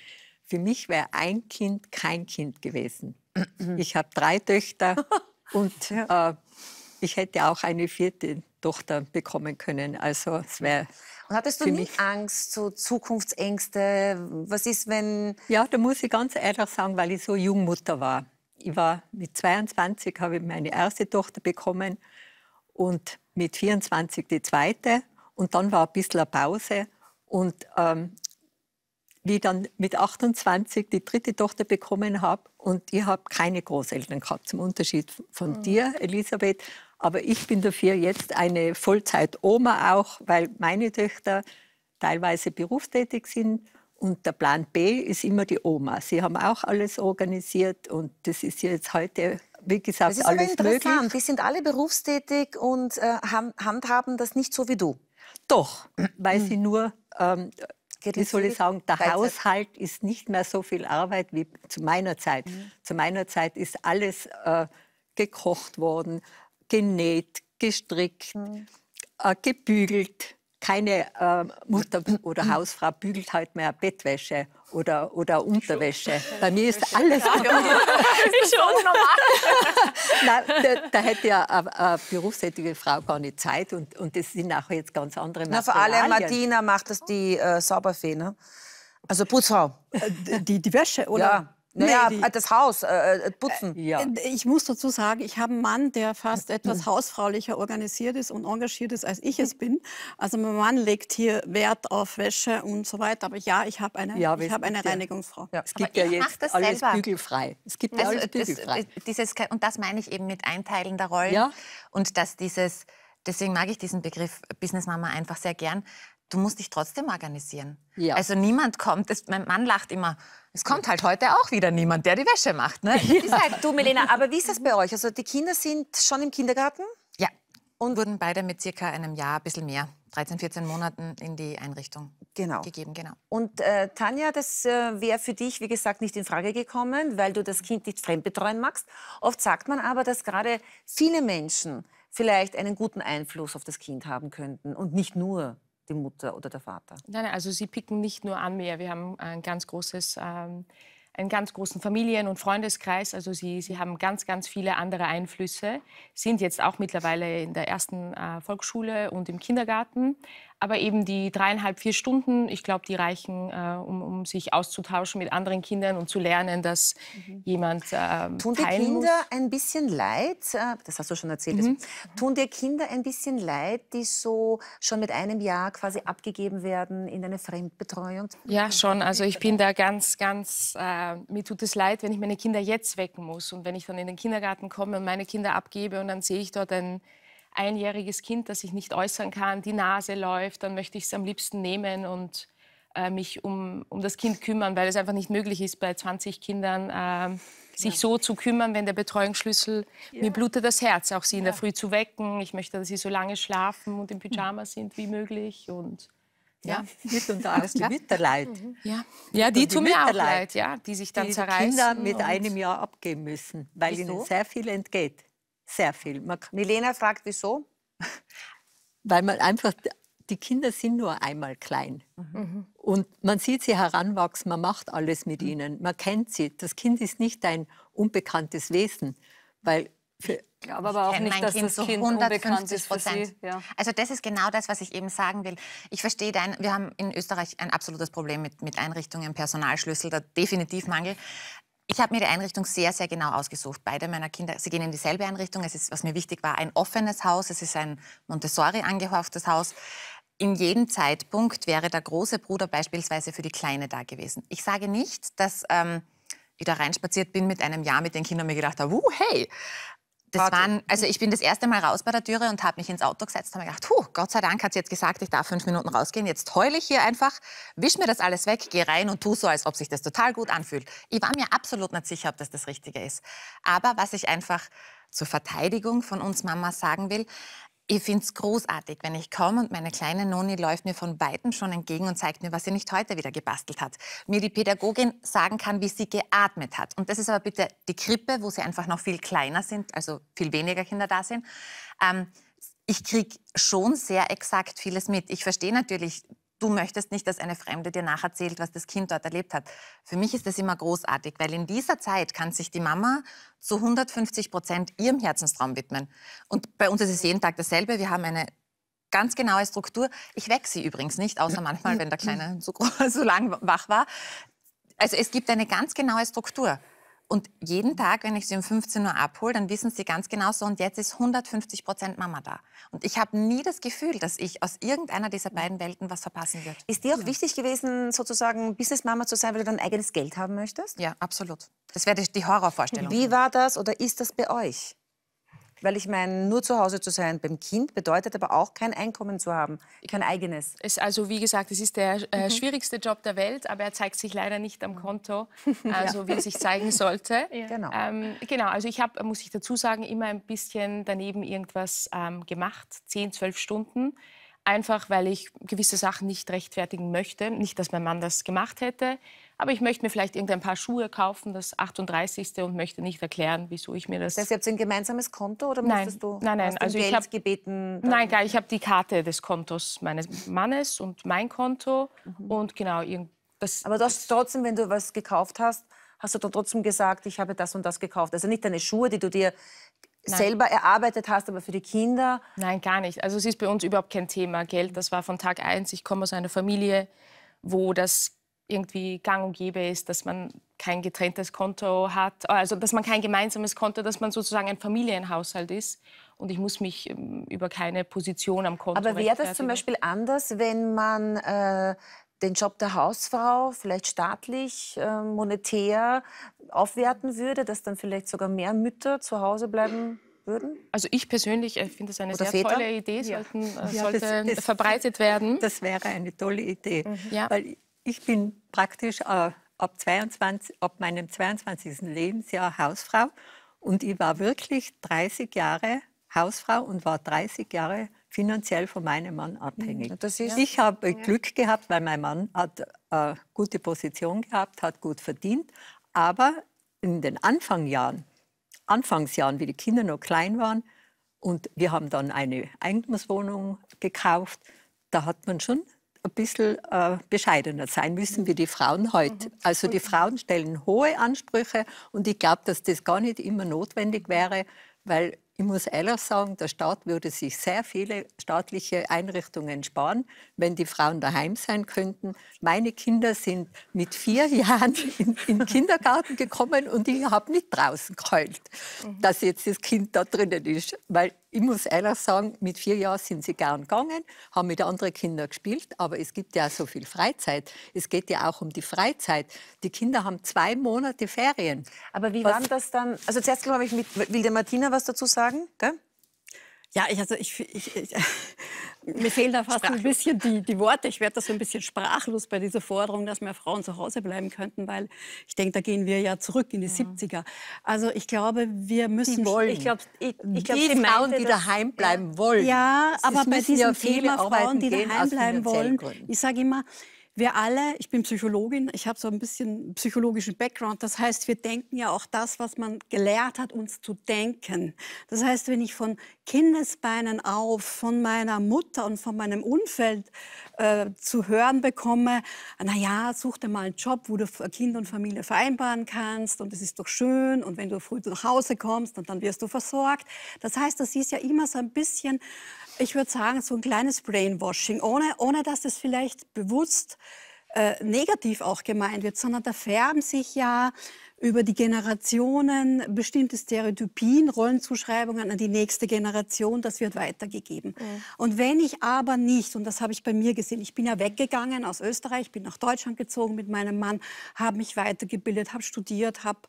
Für mich wäre ein Kind kein Kind gewesen. [clears throat] Ich habe drei Töchter [laughs] und äh, ich hätte auch eine vierte Tochter bekommen können. Also es wäre. Und hattest du nicht Angst, so Zukunftsängste? Was ist, wenn. Ja, da muss ich ganz ehrlich sagen, weil ich so Jungmutter war. Ich war mit 22 habe ich meine erste Tochter bekommen und mit 24 die zweite. Und dann war ein bisschen eine Pause. Und ähm, wie ich dann mit 28 die dritte Tochter bekommen habe und ich habe keine Großeltern gehabt, zum Unterschied von mhm. dir, Elisabeth, aber ich bin dafür jetzt eine Vollzeit-Oma auch, weil meine Töchter teilweise berufstätig sind. Und der Plan B ist immer die Oma. Sie haben auch alles organisiert und das ist jetzt heute, wie gesagt, das ist alles interessant. möglich. Die sind alle berufstätig und äh, handhaben das nicht so wie du. Doch, weil hm. sie nur, ähm, wie soll ich sagen, der Freizeit. Haushalt ist nicht mehr so viel Arbeit wie zu meiner Zeit. Mhm. Zu meiner Zeit ist alles äh, gekocht worden, genäht, gestrickt, mhm. äh, gebügelt. Keine äh, Mutter oder Hausfrau bügelt halt mehr Bettwäsche oder, oder Unterwäsche. Bei mir ist alles ja, genau. [laughs] ist schon normal. [laughs] da, da, hätte ja eine, äh, eine, äh, berufstätige Frau gar nicht Zeit und, und das sind nachher jetzt ganz andere Materialien. Na, vor allem Martina macht das die äh, Sauberfee, ne? Also Putzfrau. Äh, die, die Wäsche, oder? Ja. Naja, nee, äh, das Haus, äh, äh, putzen. Äh, ja. Äh, ich muss dazu sagen, ich habe einen Mann, der fast hm. etwas hausfraulicher organisiert ist und engagiert ist, als ich hm. es bin. Also mein Mann legt hier Wert auf Wäsche und so weiter. Aber ja, ich habe eine, ja, ich hab eine Reinigungsfrau. Ja. Es gibt Aber ja jetzt alles selber. bügelfrei. Es gibt also, alles bügelfrei. Das, dieses, und das meine ich eben mit Einteilen der Rollen. Ja. Und dass dieses, deswegen mag ich diesen Begriff Business Mama einfach sehr gern, du musst dich trotzdem organisieren. Ja. Also niemand kommt, das, mein Mann lacht immer, es kommt halt heute auch wieder niemand, der die Wäsche macht. Ne? Ja. Halt, du Melina, aber wie ist das bei euch? Also die Kinder sind schon im Kindergarten? Ja, und wurden beide mit circa einem Jahr, ein bisschen mehr, 13, 14 Monaten in die Einrichtung genau. gegeben. Genau. Und äh, Tanja, das äh, wäre für dich, wie gesagt, nicht in Frage gekommen, weil du das Kind nicht fremdbetreuen magst. Oft sagt man aber, dass gerade viele Menschen vielleicht einen guten Einfluss auf das Kind haben könnten und nicht nur die Mutter oder der Vater? Nein, also sie picken nicht nur an mir. Wir haben ein ganz großes, ähm, einen ganz großen Familien- und Freundeskreis. Also sie, sie haben ganz, ganz viele andere Einflüsse, sind jetzt auch mittlerweile in der ersten äh, Volksschule und im Kindergarten. Aber eben die dreieinhalb, vier Stunden, ich glaube, die reichen, äh, um, um, sich auszutauschen mit anderen Kindern und zu lernen, dass mhm. jemand. Ähm, tun dir Kinder muss. ein bisschen leid, äh, das hast du schon erzählt, mhm. Also tun dir Kinder ein bisschen leid, die so schon mit einem Jahr quasi abgegeben werden in eine Fremdbetreuung? Ja, schon. Also ich bin da ganz, ganz. Äh, mir tut es leid, wenn ich meine Kinder jetzt wecken muss und wenn ich dann in den Kindergarten komme und meine Kinder abgebe und dann sehe ich dort ein einjähriges Kind, das ich nicht äußern kann, die Nase läuft, dann möchte ich es am liebsten nehmen und äh, mich um, um das Kind kümmern, weil es einfach nicht möglich ist, bei 20 Kindern äh, sich ja. so zu kümmern, wenn der Betreuungsschlüssel, ja. mir blutet das Herz, auch sie in ja. der Früh zu wecken. Ich möchte, dass sie so lange schlafen und im hm. Pyjama sind wie möglich. Und ja, mit und aus, die Mütterleid. Mhm. Ja, ja die, tun mir auch leid, ja, die sich dann die zerreißen. Kinder mit einem Jahr abgeben müssen, weil Wieso? ihnen sehr viel entgeht. Sehr viel. Milena fragt, wieso? [laughs] Weil man einfach, die Kinder sind nur einmal klein. Mhm. mhm. Und man sieht sie heranwachsen, man macht alles mit mhm. ihnen, man kennt sie. Das Kind ist nicht ein unbekanntes Wesen, weil für, ich glaube aber auch nicht, dass kind das Kind so unbekannt ist für Sie. Ja. Also das ist genau das, was ich eben sagen will. Ich verstehe dein, wir haben in Österreich ein absolutes Problem mit, mit Einrichtungen, Personalschlüssel, da definitiv Mangel. Ich habe mir die Einrichtung sehr, sehr genau ausgesucht. Beide meiner Kinder, sie gehen in dieselbe Einrichtung. Es ist, was mir wichtig war, ein offenes Haus. Es ist ein Montessori angehofftes Haus. In jedem Zeitpunkt wäre der große Bruder beispielsweise für die Kleine da gewesen. Ich sage nicht, dass ähm, ich da reinspaziert bin mit einem Jahr mit den Kindern und mir gedacht habe, uh, hey, das waren, also mhm. ich bin das erste Mal raus bei der Türe und habe mich ins Auto gesetzt und habe gedacht, Puh, Gott sei Dank hat sie jetzt gesagt, ich darf fünf Minuten rausgehen. Jetzt heule ich hier einfach, wisch mir das alles weg, gehe rein und tu so, als ob sich das total gut anfühlt. Ich war mir absolut nicht sicher, ob das das Richtige ist. Aber was ich einfach zur Verteidigung von uns Mama sagen will, ich finde es großartig, wenn ich komme und meine kleine Noni läuft mir von Weitem schon entgegen und zeigt mir, was sie nicht heute wieder gebastelt hat. Mir die Pädagogin sagen kann, wie sie geatmet hat. Und das ist aber bitte die Krippe, wo sie einfach noch viel kleiner sind, also viel weniger Kinder da sind. Ähm, ich kriege schon sehr exakt vieles mit. Ich verstehe natürlich du möchtest nicht, dass eine Fremde dir nacherzählt, was das Kind dort erlebt hat. Für mich ist das immer großartig, weil in dieser Zeit kann sich die Mama zu 150 Prozent ihrem Herzenstraum widmen. Und bei uns ist es jeden Tag dasselbe. Wir haben eine ganz genaue Struktur. Ich wecke sie übrigens nicht, außer manchmal, wenn der Kleine so, groß, [laughs] so lang wach war. Also es gibt eine ganz genaue Struktur. Und jeden Tag, wenn ich sie um 15 Uhr abhole, dann wissen sie ganz genau so, und jetzt ist 150 Prozent Mama da. Und ich habe nie das Gefühl, dass ich aus irgendeiner dieser beiden Welten was verpassen wird. Ist dir auch ja. wichtig gewesen, sozusagen Business-Mama zu sein, weil du dein eigenes Geld haben möchtest? Ja, absolut. Das wäre die Horrorvorstellung. Wie war das oder ist das bei euch? weil ich meine, nur zu Hause zu sein beim Kind bedeutet aber auch kein Einkommen zu haben, kein eigenes. Es, also wie gesagt, es ist der äh, mhm. schwierigste Job der Welt, aber er zeigt sich leider nicht am Konto, [laughs] also ja. wie er sich zeigen sollte. [laughs] Ja. Genau. Ähm, genau, also ich habe, muss ich dazu sagen, immer ein bisschen daneben irgendwas ähm, gemacht, 10, 12 Stunden einfach weil ich gewisse Sachen nicht rechtfertigen möchte. Nicht, dass mein Mann das gemacht hätte, aber ich möchte mir vielleicht irgendein paar Schuhe kaufen, das 38. und möchte nicht erklären, wieso ich mir das. Das heißt, ihr ein gemeinsames Konto oder nein, musstest du nein, nein, also Geld ich hab, gebeten? Nein, gar, ich habe die Karte des Kontos meines Mannes und mein Konto mhm. und genau das. Aber das trotzdem, wenn du was gekauft hast, hast du dann trotzdem gesagt, ich habe das und das gekauft. Also nicht deine Schuhe, die du dir Nein. selber erarbeitet hast, aber für die Kinder? Nein, gar nicht. Also es ist bei uns überhaupt kein Thema. Geld, das war von Tag eins. Ich komme aus einer Familie, wo das irgendwie gang und gäbe ist, dass man kein getrenntes Konto hat, also dass man kein gemeinsames Konto, dass man sozusagen ein Familienhaushalt ist und ich muss mich ähm, über keine Position am Konto. Aber wäre das zum Beispiel anders, wenn man äh, den Job der Hausfrau vielleicht staatlich, äh, monetär aufwerten würde, dass dann vielleicht sogar mehr Mütter zu Hause bleiben würden? Also ich persönlich äh, finde das eine Oder sehr Väter? tolle Idee, sollten, ja. Äh, ja, sollte das, das, verbreitet werden. Das wäre eine tolle Idee, mhm. ja. weil ich bin praktisch äh, ab, 22, ab meinem 22. Lebensjahr Hausfrau und ich war wirklich 30 Jahre Hausfrau und war 30 Jahre finanziell von meinem Mann abhängig. Mhm. ich habe ja. Glück gehabt, weil mein Mann hat äh, gute Position gehabt, hat gut verdient. Aber in den Anfangjahren, Anfangsjahren, wie die Kinder noch klein waren, und wir haben dann eine Eigentumswohnung gekauft, da hat man schon ein bisschen äh, bescheidener sein müssen wie die Frauen heute. Mhm. Also die Frauen stellen hohe Ansprüche und ich glaube, dass das gar nicht immer notwendig wäre, weil ich muss ehrlich sagen, der Staat würde sich sehr viele staatliche Einrichtungen sparen, wenn die Frauen daheim sein könnten. Meine Kinder sind mit vier [laughs] Jahren in, in den Kindergarten gekommen und ich habe nicht draußen geheult, mhm. dass jetzt das Kind da drinnen ist. Weil ich muss ehrlich sagen, mit vier Jahren sind sie gern gegangen, haben mit anderen Kindern gespielt, aber es gibt ja so viel Freizeit. Es geht ja auch um die Freizeit. Die Kinder haben zwei Monate Ferien. Aber wie was, waren das dann? Also zuerst glaube ich, mit, will der Martina was dazu sagen? sagen, gell? Ja, ich, also ich, ich, ich [laughs] mir fehlen da fast sprachlos. ein bisschen die, die Worte. Ich werde da so ein bisschen sprachlos bei dieser Forderung, dass mehr Frauen zu Hause bleiben könnten, weil ich denke, da gehen wir ja zurück in die ja. 70er. Also ich glaube, wir müssen... Die wollen. Ich glaube, ich, ich glaub, die Frauen, meinte, die daheim bleiben wollen. Ja, aber bei diesem ja Thema Frauen, die daheim bleiben wollen, Gründen. ich sage immer, wir alle, ich bin Psychologin, ich habe so ein bisschen psychologischen Background, das heißt, wir denken ja auch das, was man gelehrt hat, uns zu denken. Das heißt, wenn ich von Kindesbeinen auf, von meiner Mutter und von meinem Umfeld äh, zu hören bekomme, na ja, such dir mal einen Job, wo du Kind und Familie vereinbaren kannst und es ist doch schön und wenn du früh nach Hause kommst und dann wirst du versorgt. Das heißt, das ist ja immer so ein bisschen ich würde sagen, so ein kleines Brainwashing, ohne, ohne dass das vielleicht bewusst äh, negativ auch gemeint wird, sondern da färben sich ja über die Generationen bestimmte Stereotypien, Rollenzuschreibungen an die nächste Generation, das wird weitergegeben. Mhm. Und wenn ich aber nicht, und das habe ich bei mir gesehen, ich bin ja weggegangen aus Österreich, bin nach Deutschland gezogen mit meinem Mann, habe mich weitergebildet, habe studiert, habe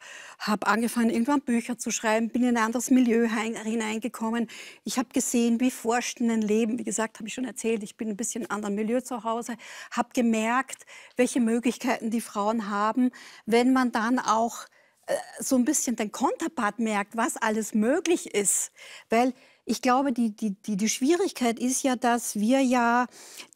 hab angefangen, irgendwann Bücher zu schreiben, bin in ein anderes Milieu hineingekommen. Ich habe gesehen, wie Forschenden leben. Wie gesagt, habe ich schon erzählt, ich bin ein bisschen in einem anderen Milieu zu Hause, habe gemerkt, welche Möglichkeiten die Frauen haben, wenn man dann auch äh, so ein bisschen den Konterpart merkt, was alles möglich ist. Weil ich glaube, die, die, die, die Schwierigkeit ist ja, dass wir ja,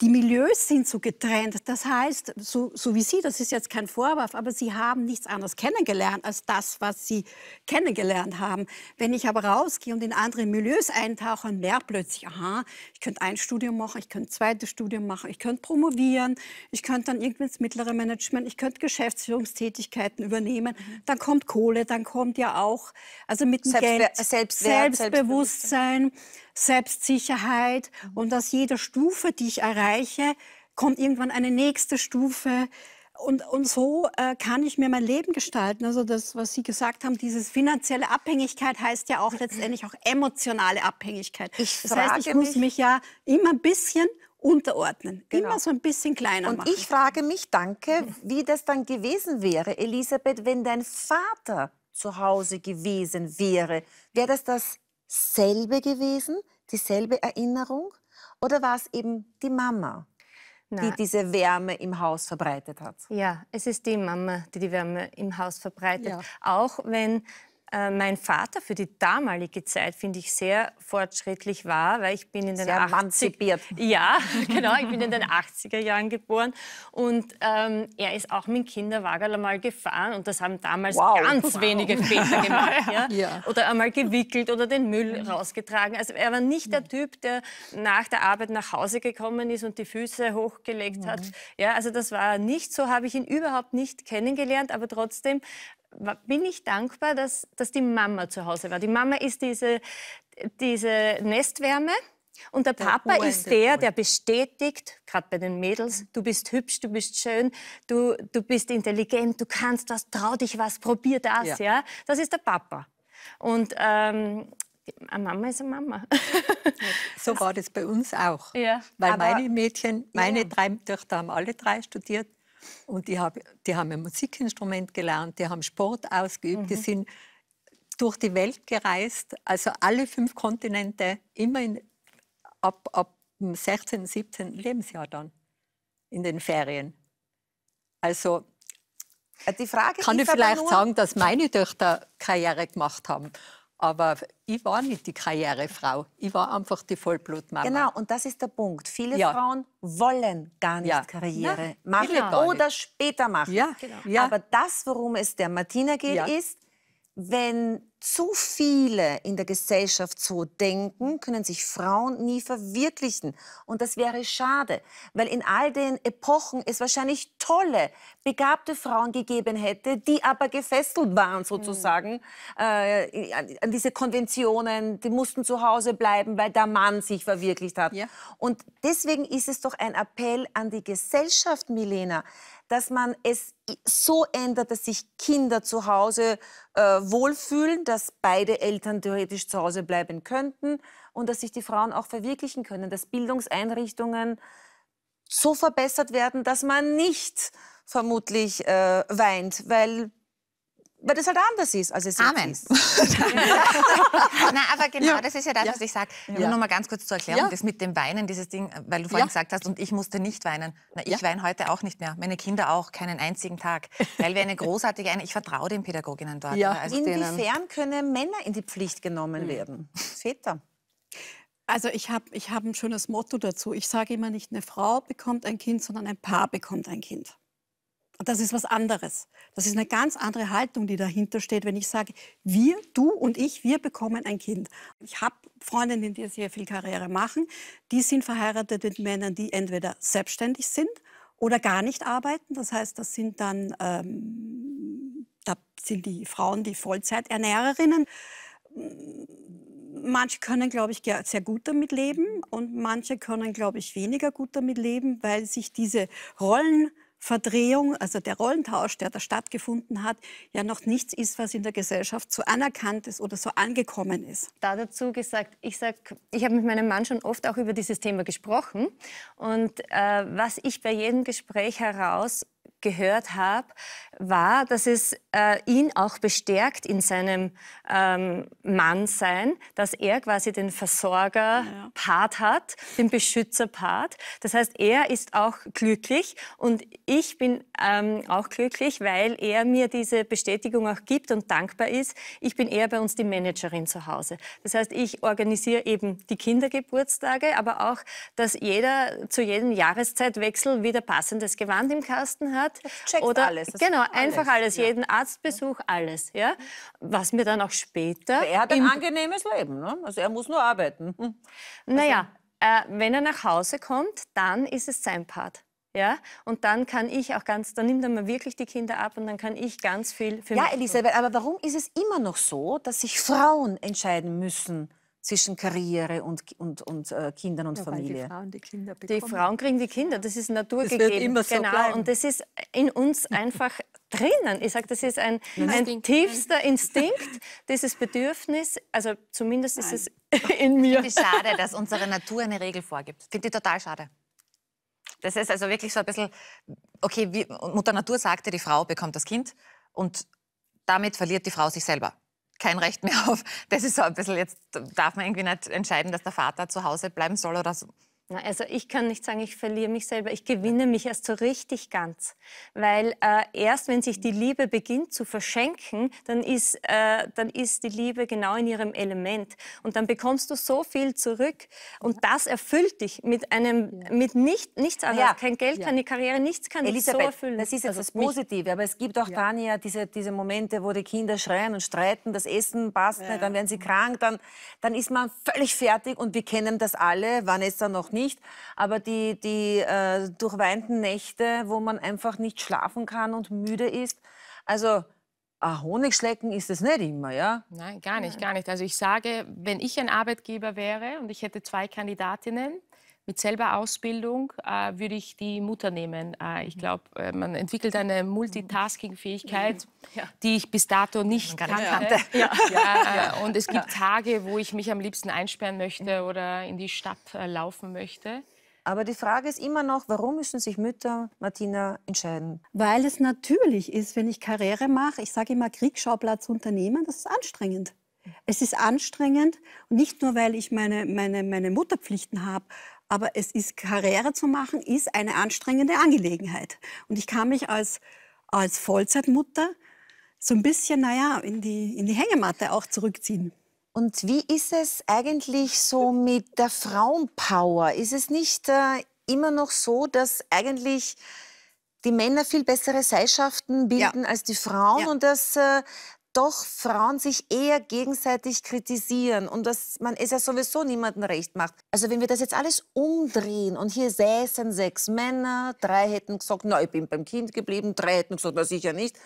die Milieus sind so getrennt. Das heißt, so, so wie Sie, das ist jetzt kein Vorwurf, aber Sie haben nichts anderes kennengelernt als das, was Sie kennengelernt haben. Wenn ich aber rausgehe und in andere Milieus eintauche und merke plötzlich, aha, ich könnte ein Studium machen, ich könnte ein zweites Studium machen, ich könnte promovieren, ich könnte dann irgendwie ins mittlere Management, ich könnte Geschäftsführungstätigkeiten übernehmen, mhm. dann kommt Kohle, dann kommt ja auch, also mit dem Selbstwer Geld, Selbstwert, Selbstbewusstsein, Selbstbewusstsein, Selbstsicherheit mhm. und aus jeder Stufe, die ich erreiche, kommt irgendwann eine nächste Stufe. Und, und so äh, kann ich mir mein Leben gestalten. Also das, was Sie gesagt haben, diese finanzielle Abhängigkeit heißt ja auch letztendlich auch emotionale Abhängigkeit. Ich das heißt, ich muss mich ja immer ein bisschen unterordnen, genau. immer so ein bisschen kleiner Und machen. ich frage mich, danke, mhm. wie das dann gewesen wäre, Elisabeth, wenn dein Vater zu Hause gewesen wäre. Wäre das das selbe gewesen, dieselbe Erinnerung? Oder war es eben die Mama, Nein. die diese Wärme im Haus verbreitet hat? Ja, es ist die Mama, die die Wärme im Haus verbreitet. Ja. Auch wenn äh, mein Vater für die damalige Zeit, finde ich, sehr fortschrittlich war, weil ich bin in den sehr 80 [laughs] Ja, genau, ich bin in den 80er Jahren geboren und ähm, er ist auch mit dem Kinderwagen einmal gefahren und das haben damals wow. ganz wow. wenige Väter gemacht. ja. [laughs] Ja. Oder einmal gewickelt oder den Müll mhm. rausgetragen. Also er war nicht der mhm. Typ, der nach der Arbeit nach Hause gekommen ist und die Füße hochgelegt mhm. hat. Ja, also das war nicht so, habe ich ihn überhaupt nicht kennengelernt, aber trotzdem bin ich dankbar, dass, dass die Mama zu Hause war. Die Mama ist diese, diese Nestwärme. Und der Papa der ist der, der bestätigt, gerade bei den Mädels, mhm. du bist hübsch, du bist schön, du, du bist intelligent, du kannst was, trau dich was, probier das. Ja. ja? Das ist der Papa. Und ähm, eine Mama ist eine Mama. [laughs] so war das bei uns auch. Ja, Weil meine Mädchen, meine ja. drei Töchter haben alle drei studiert und die, hab, die haben ein Musikinstrument gelernt, die haben Sport ausgeübt, mhm. die sind durch die Welt gereist, also alle fünf Kontinente, immer in, ab, ab dem 16., 17. Lebensjahr dann, in den Ferien. Also die Frage kann ich vielleicht nur... sagen, dass meine Töchter Karriere gemacht haben. Aber ich war nicht die Karrierefrau. Ich war einfach die Vollblutmama. Genau, und das ist der Punkt. Viele ja. Frauen wollen gar nicht ja. Karriere Na, machen oder später machen. Ja. Genau. Aber das, worum es der Martina geht, ist, wenn zu viele in der Gesellschaft so denken, können sich Frauen nie verwirklichen. Und das wäre schade, weil in all den Epochen es wahrscheinlich tolle, begabte Frauen gegeben hätte, die aber gefesselt waren sozusagen mhm. äh, an diese Konventionen. Die mussten zu Hause bleiben, weil der Mann sich verwirklicht hat. Ja. Und deswegen ist es doch ein Appell an die Gesellschaft, Milena dass man es so ändert, dass sich Kinder zu Hause äh, wohlfühlen, dass beide Eltern theoretisch zu Hause bleiben könnten und dass sich die Frauen auch verwirklichen können, dass Bildungseinrichtungen so verbessert werden, dass man nicht vermutlich äh, weint, weil weil das halt anders ist, als es Amen. ist. [laughs] Nein, aber genau, ja. das ist ja das, was ich sage. Ja. Nur mal ganz kurz zur Erklärung, ja. das mit dem Weinen, dieses Ding, äh, weil du vorhin ja. gesagt hast, und ich musste nicht weinen. Na, ich weine heute auch nicht mehr, meine Kinder auch, keinen einzigen Tag, weil wir eine großartige, eine, ich vertraue den Pädagoginnen dort. Ne? Also Inwiefern können Männer in die Pflicht genommen mhm. werden? Väter. Also ich habe ich hab ein schönes Motto dazu. Ich sage immer nicht, eine Frau bekommt ein Kind, sondern ein Paar bekommt ein Kind das ist was anderes. Das ist eine ganz andere Haltung, die dahinter steht, wenn ich sage, wir, du und ich, wir bekommen ein Kind. Ich habe Freundinnen, die sehr viel Karriere machen, die sind verheiratet mit Männern, die entweder selbstständig sind oder gar nicht arbeiten. Das heißt, das sind dann ähm, da sind die Frauen die Vollzeiternährerinnen. Manche können, glaube ich, sehr gut damit leben und manche können, glaube ich, weniger gut damit leben, weil sich diese Rollen Verdrehung, also der Rollentausch, der da stattgefunden hat, ja noch nichts ist, was in der Gesellschaft so anerkannt ist oder so angekommen ist. Da dazu gesagt, ich sag, ich habe mit meinem Mann schon oft auch über dieses Thema gesprochen und äh, was ich bei jedem Gespräch heraus gehört habe, war, dass es äh, ihn auch bestärkt in seinem ähm, Mannsein, dass er quasi den Versorger-Part hat, den Beschützer-Part. Das heißt, er ist auch glücklich und ich bin ähm, auch glücklich, weil er mir diese Bestätigung auch gibt und dankbar ist. Ich bin eher bei uns die Managerin zu Hause. Das heißt, ich organisiere eben die Kindergeburtstage, aber auch, dass jeder zu jedem Jahreszeitwechsel wieder passendes Gewand im Kasten hat hat. Oder alles. Das genau, einfach alles, alles ja. jeden Arztbesuch, alles. Ja? Was mir dann auch später. Aber er hat ein angenehmes Leben, ne? also er muss nur arbeiten. Hm. Also naja, äh, wenn er nach Hause kommt, dann ist es sein Part. Ja, und dann kann ich auch ganz, dann nimmt er mir wirklich die Kinder ab und dann kann ich ganz viel für ja, mich. Ja, Elisabeth, aber warum ist es immer noch so, dass sich Frauen entscheiden müssen, zwischen Karriere und, und, und äh, Kindern und ja, Familie. die Frauen die Kinder bekommen. Die Frauen kriegen die Kinder, das ist naturgegeben. Das wird immer so genau, bleiben. und das ist in uns einfach [laughs] drinnen. Ich sage, das ist ein, ein tiefster Instinkt, dieses Bedürfnis. Also zumindest Nein. ist es in mir. Finde ich schade, dass unsere Natur eine Regel vorgibt. Finde ich total schade. Das ist also wirklich so ein bisschen, okay, wie Mutter Natur sagte, die Frau bekommt das Kind und damit verliert die Frau sich selber kein Recht mehr auf. Das ist so ein bisschen, jetzt darf man irgendwie nicht entscheiden, dass der Vater zu Hause bleiben soll oder so. Also ich kann nicht sagen, ich verliere mich selber, ich gewinne mich erst so richtig ganz. Weil äh, erst wenn sich die Liebe beginnt zu verschenken, dann ist, äh, dann ist die Liebe genau in ihrem Element. Und dann bekommst du so viel zurück. Und das erfüllt dich mit einem, mit nicht, nichts anderes. Ja. Kein Geld, keine Karriere, nichts kann Elisabeth, dich so erfüllen. Das ist jetzt also das Positive, aber es gibt auch, ja. Tanja, diese, diese Momente, wo die Kinder schreien und streiten, das Essen passt ja. nicht, dann werden sie krank, dann, dann ist man völlig fertig und wir kennen das alle, wann es dann noch nicht nicht, aber die, die äh, durchweinten Nächte, wo man einfach nicht schlafen kann und müde ist. Also Ah, Honigschlecken ist es nicht immer, ja? Nein, gar nicht, gar nicht. Also ich sage, wenn ich ein Arbeitgeber wäre und ich hätte zwei Kandidatinnen, mit selber Ausbildung äh, würde ich die Mutter nehmen. Äh, ich mhm. glaube, äh, man entwickelt eine Multitasking-Fähigkeit, [laughs] ja. die ich bis dato nicht kann kannte. Ja. Äh, ja. und es gibt Tage, wo ich mich am liebsten einsperren möchte mhm. oder in die Stadt äh, laufen möchte. Aber die Frage ist immer noch, warum müssen sich Mütter, Martina, entscheiden? Weil es natürlich ist, wenn ich Karriere mache, ich sage immer Kriegsschauplatz Unternehmen, das ist anstrengend. Es ist anstrengend, nicht nur weil ich meine, meine, meine Mutterpflichten habe, aber es ist Karriere zu machen, ist eine anstrengende Angelegenheit. Und ich kann mich als, als Vollzeitmutter so ein bisschen, naja, in die, in die Hängematte auch zurückziehen. Und wie ist es eigentlich so mit der Frauenpower? Ist es nicht äh, immer noch so, dass eigentlich die Männer viel bessere Seilschaften bilden ja. als die Frauen ja. und dass äh, doch Frauen sich eher gegenseitig kritisieren und dass man es ja sowieso niemandem recht macht. Also wenn wir das jetzt alles umdrehen und hier säßen sechs Männer, drei hätten gesagt, na, ich bin beim Kind geblieben, drei hätten gesagt, na sicher nicht,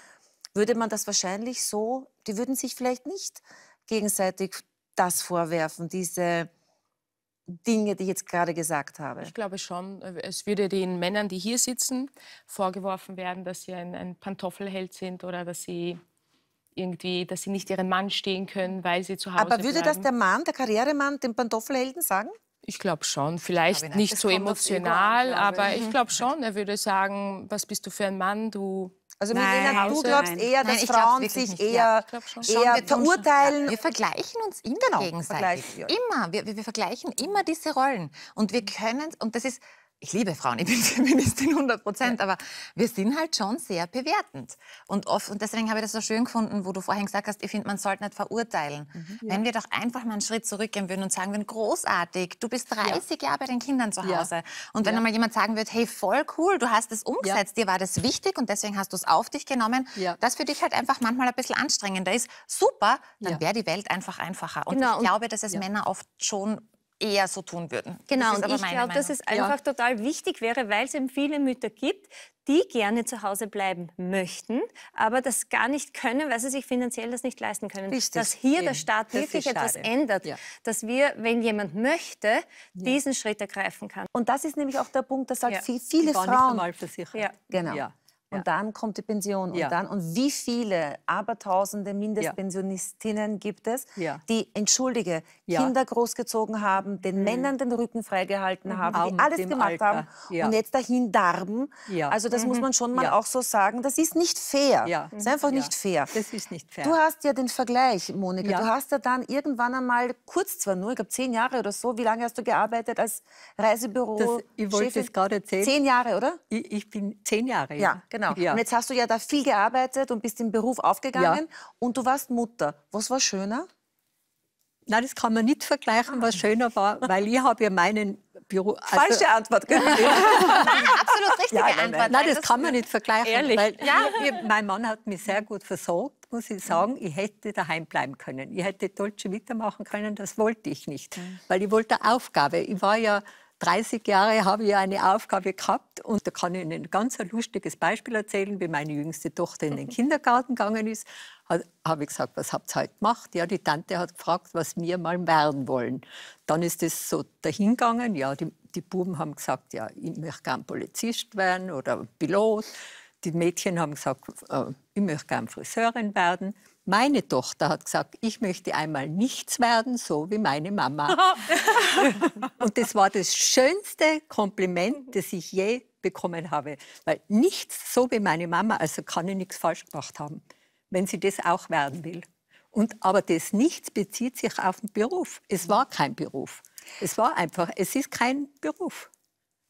würde man das wahrscheinlich so, die würden sich vielleicht nicht gegenseitig das vorwerfen, diese Dinge, die ich jetzt gerade gesagt habe? Ich glaube schon. Äh, es würde den Männern, die hier sitzen, vorgeworfen werden, dass sie ein, ein Pantoffelheld sind oder dass sie irgendwie, dass sie nicht ihren Mann stehen können, weil sie zu Hause Aber würde bleiben. das der Mann, der Karrieremann, dem Pantoffelhelden sagen? Ich glaube schon, vielleicht glaube nicht, nicht so emotional, Überall, aber ich glaube schon, er würde sagen, was bist du für ein Mann, du also nein, Lena, du glaubst eher, dass nein, Frauen sich nicht. eher, ja, eher wir verurteilen. wir vergleichen uns immer genau, gegenseitig. Vergleichen, ja. Immer. Wir, wir, vergleichen immer diese Rollen. Und wir mhm. können, und das ist, ich liebe Frauen, ich bin Feministin 100 Prozent, ja. aber wir sind halt schon sehr bewertend. Und, oft, und deswegen habe ich das so schön gefunden, wo du vorhin gesagt hast, ich finde, man sollte nicht verurteilen. Mhm, ja. Wenn wir doch einfach mal einen Schritt zurückgehen würden und sagen würden, großartig, du bist 30 ja. Jahre bei den Kindern zu Hause. Und wenn einmal jemand sagen würde, hey, voll cool, du hast es umgesetzt, dir war das wichtig und deswegen hast du es auf dich genommen, ja. das für dich halt einfach manchmal ein bisschen anstrengender ist, super, dann wäre die Welt einfach einfacher. Und genau. ich glaube, dass es Männer oft schon eher so tun würden. Genau, und ich glaube, dass es einfach ja. total wichtig wäre, weil es eben viele Mütter gibt, die gerne zu Hause bleiben möchten, aber das gar nicht können, weil sie sich finanziell das nicht leisten können. Richtig. Dass hier Eben. der Staat wirklich etwas ändert, ja. dass wir, wenn jemand möchte, ja. diesen Schritt ergreifen kann. Und das ist nämlich auch der Punkt, das sagt halt ja. viele die Frauen. Nicht normal versichert. Ja. Genau. Ja. Und ja. dann kommt die Pension. Ja. Und, dann, und wie viele abertausende Mindestpensionistinnen ja. gibt es, die, entschuldige, Kinder großgezogen haben, den mhm. Männern den Rücken freigehalten mhm. haben, Auch die alles gemacht Alter. haben und jetzt dahin darben. Also das mhm. muss man schon mal auch so sagen. Das ist nicht fair. Ja. Das ist einfach nicht fair. Das ist nicht fair. Du hast ja den Vergleich, Monika. Du hast ja dann irgendwann einmal, kurz zwar nur, ich glaube zehn Jahre oder so, wie lange hast du gearbeitet als Reisebüro? Das, ich wollte es gerade erzählen. Zehn Jahre, oder? Ich, ich bin zehn Jahre. Ja, genau. Genau. Ja. Und jetzt hast du ja da viel gearbeitet und bist im Beruf aufgegangen ja. und du warst Mutter. Was war schöner? Nein, das kann man nicht vergleichen, was schöner war, weil ich habe ja meinen Büro... Also Falsche Antwort. nein, [laughs] absolut richtige ja, nein, nein. Antwort. Nein, das, das kann man nicht vergleichen. Ehrlich? Weil ja. ich, mein Mann hat mich sehr gut versorgt, muss ich sagen. Ich hätte daheim bleiben können. Ich hätte deutsche Vita machen können, das wollte ich nicht. Mhm. Weil ich wollte eine Aufgabe. Ich war ja 30 Jahre habe ich eine Aufgabe gehabt und da kann ich Ihnen ein ganz lustiges Beispiel erzählen, wie meine jüngste Tochter in den mhm. Kindergarten gegangen ist. Hat, habe ich gesagt, was habt ihr heute gemacht? Ja, die Tante hat gefragt, was wir mal werden wollen. Dann ist es so dahingegangen. Ja, die, die Buben haben gesagt, ja, ich möchte gern Polizist werden oder Pilot. Die Mädchen haben gesagt, äh, ich möchte gern Friseurin werden. Meine Tochter hat gesagt, ich möchte einmal nichts werden, so wie meine Mama. [laughs] und das war das schönste Kompliment, das ich je bekommen habe. Weil nichts so wie meine Mama, also kann ich nichts falsch gemacht haben, wenn sie das auch werden will. Und, aber das Nichts bezieht sich auf den Beruf. Es war kein Beruf. Es war einfach, es ist kein Beruf.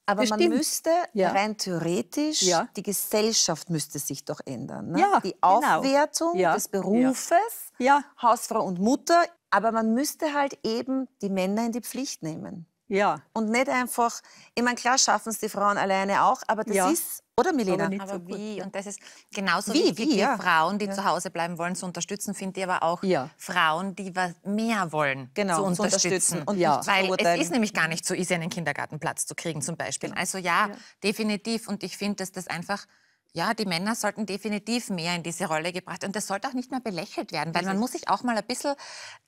Aber das man müsste ja. rein theoretisch, ja. die Gesellschaft müsste sich doch ändern. Ne? Ja, die genau. Aufwertung genau. des Berufes, Hausfrau und Mutter. Aber man müsste halt eben die Männer in die Pflicht nehmen. Ja. Und nicht einfach, ich meine, klar schaffen es die Frauen alleine auch, aber das ja. ist, oder Milena? Aber, aber so wie? Gut. Und das ist genauso wie, wichtig, wie, ja. Frauen, die ja. zu Hause bleiben wollen, zu unterstützen, finde ich aber auch Frauen, die mehr wollen, genau, zu, unterstützen. zu unterstützen. Und ja. Weil es ist nämlich gar nicht so easy, einen Kindergartenplatz zu kriegen zum Beispiel. Also ja, definitiv. Und ich finde, dass das einfach ja, die Männer sollten definitiv mehr in diese Rolle gebracht und das sollte auch nicht mehr belächelt werden, weil man muss sich auch mal ein bisschen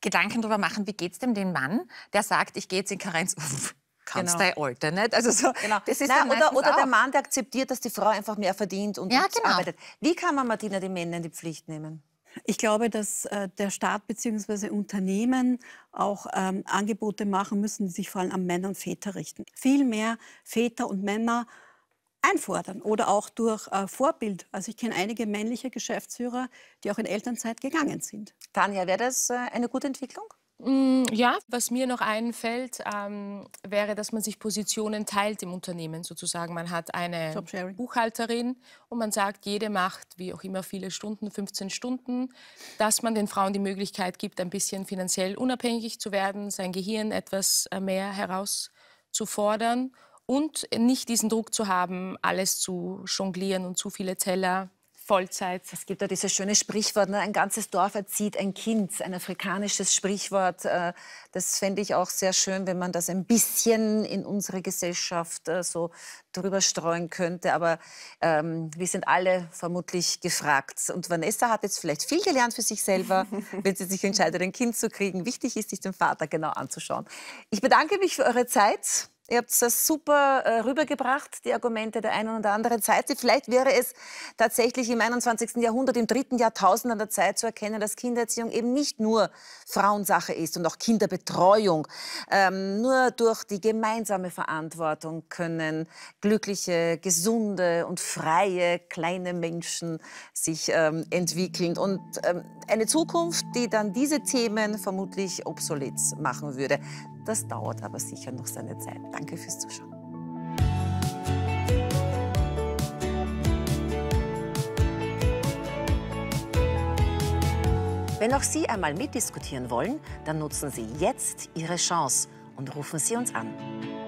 Gedanken darüber machen, wie geht's dem dem Mann, der sagt, ich gehe jetzt in Karenz. Uff, [laughs] kannst genau. du Alter, nicht? Also so, genau. das ist Nein, oder, oder der Mann, der akzeptiert, dass die Frau einfach mehr verdient und ja, genau. arbeitet. Wie kann man, Martina, die Männer in die Pflicht nehmen? Ich glaube, dass äh, der Staat bzw. Unternehmen auch ähm, Angebote machen müssen, die sich vor allem an Männer und Väter richten. Viel mehr Väter und Männer einfordern oder auch durch äh, Vorbild. Also ich kenne einige männliche Geschäftsführer, die auch in Elternzeit gegangen sind. Tanja, wäre das äh, eine gute Entwicklung? Mm, ja, was mir noch einfällt, ähm, wäre, dass man sich Positionen teilt im Unternehmen sozusagen. Man hat eine Buchhalterin und man sagt, jede macht, wie auch immer, viele Stunden, 15 Stunden, dass man den Frauen die Möglichkeit gibt, ein bisschen finanziell unabhängig zu werden, sein Gehirn etwas äh, mehr herauszufordern und nicht diesen Druck zu haben, alles zu jonglieren und zu viele Teller. Vollzeit. Es gibt ja dieses schöne Sprichwort, ne? ein ganzes Dorf erzieht ein Kind, ein afrikanisches Sprichwort. Äh, das fände ich auch sehr schön, wenn man das ein bisschen in unsere Gesellschaft äh, so drüber streuen könnte. Aber ähm, wir sind alle vermutlich gefragt. Und Vanessa hat jetzt vielleicht viel gelernt für sich selber, [laughs] wenn sie sich entscheidet, ein Kind zu kriegen. Wichtig ist, sich den Vater genau anzuschauen. Ich bedanke mich für eure Zeit. Ihr habt es super äh, rübergebracht, die Argumente der einen oder anderen Seite. Vielleicht wäre es tatsächlich im 21. Jahrhundert, im dritten Jahrtausend an der Zeit zu erkennen, dass Kindererziehung eben nicht nur Frauensache ist und auch Kinderbetreuung. Ähm, nur durch die gemeinsame Verantwortung können glückliche, gesunde und freie kleine Menschen sich ähm, entwickeln und ähm, eine Zukunft, die dann diese Themen vermutlich obsolet machen würde. Das dauert aber sicher noch seine Zeit. Danke fürs Zuschauen. Wenn auch Sie einmal mitdiskutieren wollen, dann nutzen Sie jetzt Ihre Chance und rufen Sie uns an.